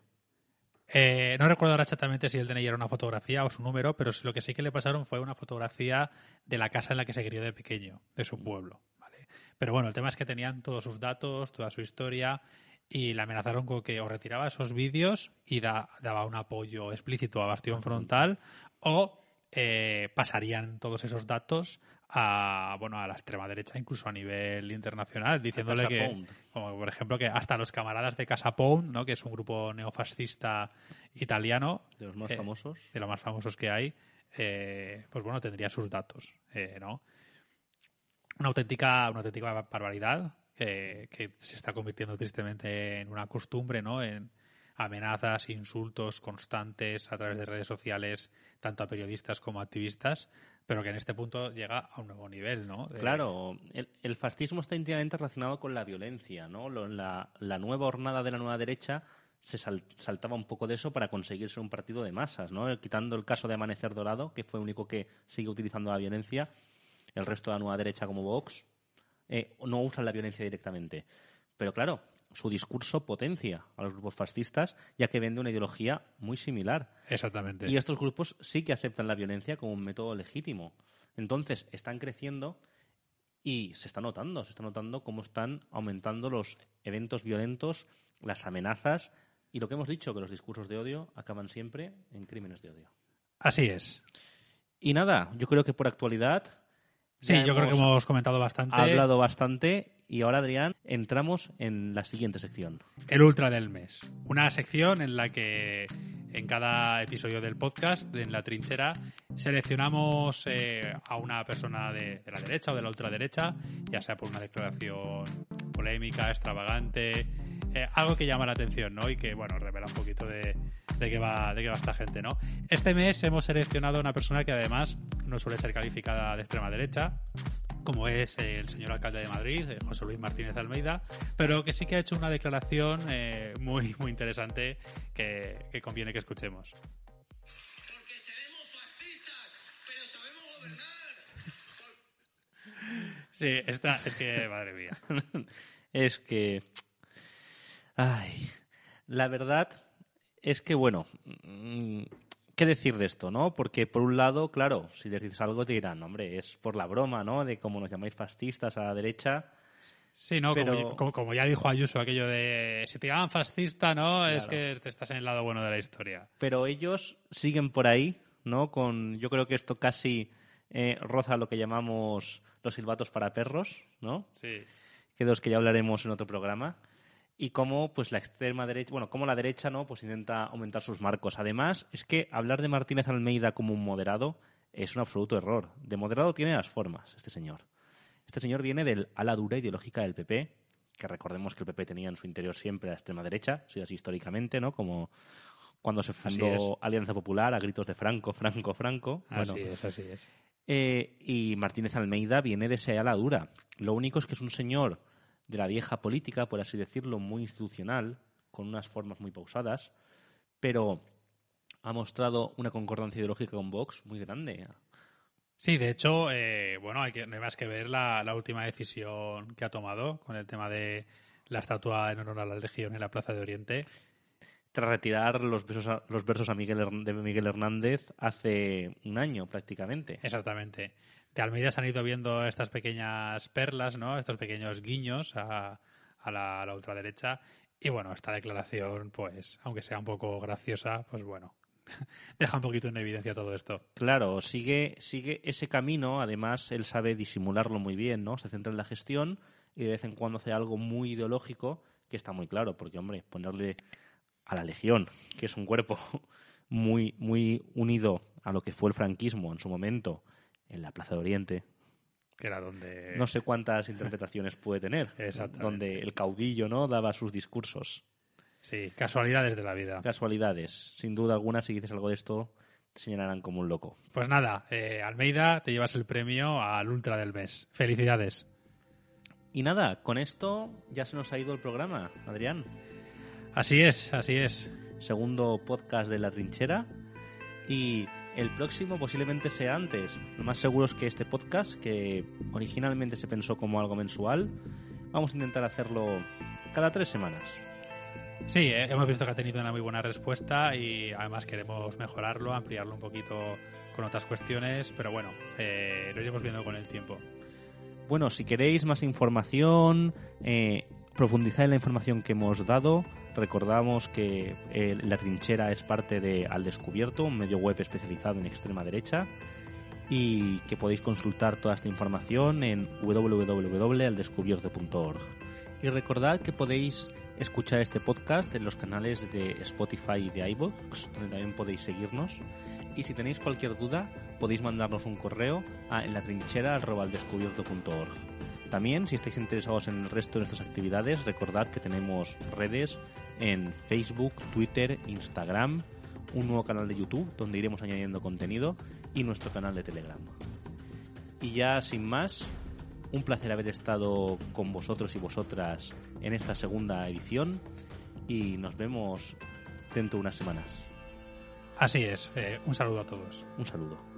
Speaker 2: Eh, no recuerdo ahora exactamente si el DNI era una fotografía o su número, pero lo que sí que le pasaron fue una fotografía de la casa en la que se crió de pequeño, de su pueblo. Pero bueno, el tema es que tenían todos sus datos, toda su historia, y le amenazaron con que o retiraba esos vídeos y daba un apoyo explícito a Bastión Frontal, o eh, pasarían todos esos datos a bueno a la extrema derecha incluso a nivel internacional diciéndole que como por ejemplo que hasta los camaradas de Casa Pound no que es un grupo neofascista italiano de los más eh, famosos de los más famosos que hay eh, pues bueno tendría sus datos eh, no una auténtica una auténtica barbaridad que se está convirtiendo tristemente en una costumbre no en amenazas insultos constantes a través de redes sociales tanto a periodistas como a activistas pero que en este punto llega a un
Speaker 1: nuevo nivel, ¿no? Claro, el, fascismo está íntimamente relacionado con la violencia, ¿no? la, nueva hornada de la nueva derecha se saltaba un poco de eso para conseguirse un partido de masas, ¿no? Quitando el caso de Amanecer Dorado, que fue el único que sigue utilizando la violencia, el resto de la nueva derecha como Vox eh, no usan la violencia directamente. Pero claro, su discurso potencia a los grupos fascistas, ya que vende una ideología muy similar. Exactamente. Y estos grupos sí que aceptan la violencia como un método legítimo. Entonces, están creciendo y se está notando, se está notando cómo están aumentando los eventos violentos, las amenazas y lo que hemos dicho, que los discursos de odio acaban siempre en crímenes de odio. Así es. Y nada, yo creo que por actualidad.
Speaker 2: Sí, yo creo que hemos comentado bastante. Hablado
Speaker 1: bastante. Y ahora, Adrián, entramos en la siguiente sección. El Ultra del Mes. Una sección en la que en cada
Speaker 2: episodio del podcast, en la trinchera, seleccionamos eh, a una persona de, la derecha o de la ultraderecha, ya sea por una declaración polémica, extravagante, eh, algo que llama la atención, ¿no? Y que, bueno, revela un poquito de, de qué va, de qué va esta gente, ¿no? Este mes hemos seleccionado a una persona que además no suele ser calificada de extrema derecha, como es el señor alcalde de Madrid, eh, José Luis Martínez Almeida, pero que sí que ha hecho una declaración eh, muy, muy interesante que, conviene que escuchemos. Porque seremos fascistas, pero sabemos gobernar. Sí, esta es que, madre mía,
Speaker 1: es que... Ay, la verdad es que, bueno, mm, qué decir de esto, ¿no? Porque por un lado, claro, si decís algo te dirán, hombre, es por la broma, ¿no? De cómo nos llamáis fascistas a la derecha. Sí, ¿no? Pero... Como, ya dijo
Speaker 2: Ayuso, aquello de si te llaman fascista, ¿no? Es que te estás en el lado bueno de la historia.
Speaker 1: Pero ellos siguen por ahí, ¿no? Con, yo creo que esto casi eh, roza lo que llamamos los silbatos para perros, ¿no? Sí. Que de los que ya hablaremos en otro programa y cómo pues la extrema derecha, bueno, cómo la derecha no pues intenta aumentar sus marcos. Además, es que hablar de Martínez Almeida como un moderado es un absoluto error. De moderado tiene las formas este señor. Este señor viene del ala dura ideológica del PP, que recordemos que el PP tenía en su interior siempre la extrema derecha, sido así históricamente, ¿no? Como cuando se fundó Alianza Popular a gritos de Franco, Franco, Franco. Así es, así es. Eh, y Martínez Almeida viene de esa ala dura. Lo único es que es un señor de la vieja política, por así decirlo, muy institucional, con unas formas muy pausadas, pero ha mostrado una concordancia ideológica con Vox muy grande. Sí, de hecho, eh, bueno,
Speaker 2: hay, que, no hay más que ver la, última decisión que ha tomado con el tema de la estatua en honor a la Legión en la Plaza de Oriente.
Speaker 1: Tras retirar los, los versos a Miguel, de Miguel Hernández hace un año prácticamente. Exactamente. Al Almeida se han
Speaker 2: ido viendo estas pequeñas perlas, ¿no? Estos pequeños guiños a, la, a la ultraderecha. Y bueno, esta declaración, pues, aunque sea un poco graciosa, pues bueno, deja un poquito en evidencia todo esto.
Speaker 1: Claro, sigue, sigue ese camino, además él sabe disimularlo muy bien, ¿no? Se centra en la gestión y de vez en cuando hace algo muy ideológico, que está muy claro, porque hombre, ponerle a la Legión, que es un cuerpo muy, muy unido a lo que fue el franquismo en su momento, en la Plaza de Oriente. Que era donde... No sé cuántas interpretaciones puede tener. Donde el caudillo no daba sus discursos.
Speaker 2: Sí, casualidades de la vida.
Speaker 1: Casualidades. Sin duda alguna, si dices algo de esto, te señalarán como un loco. Pues
Speaker 2: nada, eh, Almeida, te llevas el premio al
Speaker 1: Ultra del mes. Felicidades. Y nada, con esto ya se nos ha ido el programa, Adrián. Así es, así es. Segundo podcast de La Trinchera. Y el próximo posiblemente sea antes. Lo más seguro es que este podcast, que originalmente se pensó como algo mensual, vamos a intentar hacerlo cada tres semanas.
Speaker 2: Sí, eh, hemos visto que ha tenido una muy buena respuesta y además queremos mejorarlo, ampliarlo un poquito con otras cuestiones, pero bueno, eh, lo iremos viendo con el
Speaker 1: tiempo. Bueno, si queréis más información, eh, en la información que hemos dado, Recordamos que eh, La Trinchera es parte de Al Descubierto, un medio web especializado en extrema derecha, y que podéis consultar toda esta información en www.aldescubierto.org. Y recordad que podéis escuchar este podcast en los canales de Spotify y de iVoox, donde también podéis seguirnos. Y si tenéis cualquier duda, podéis mandarnos un correo a la robaldescubierto.org. También, si estáis interesados en el resto de nuestras actividades, recordad que tenemos redes en Facebook, Twitter, Instagram, un nuevo canal de YouTube donde iremos añadiendo contenido y nuestro canal de Telegram. Y ya sin más, un placer haber estado con vosotros y vosotras en esta segunda edición y nos vemos dentro de unas semanas. Así es, eh, un saludo a todos. Un saludo.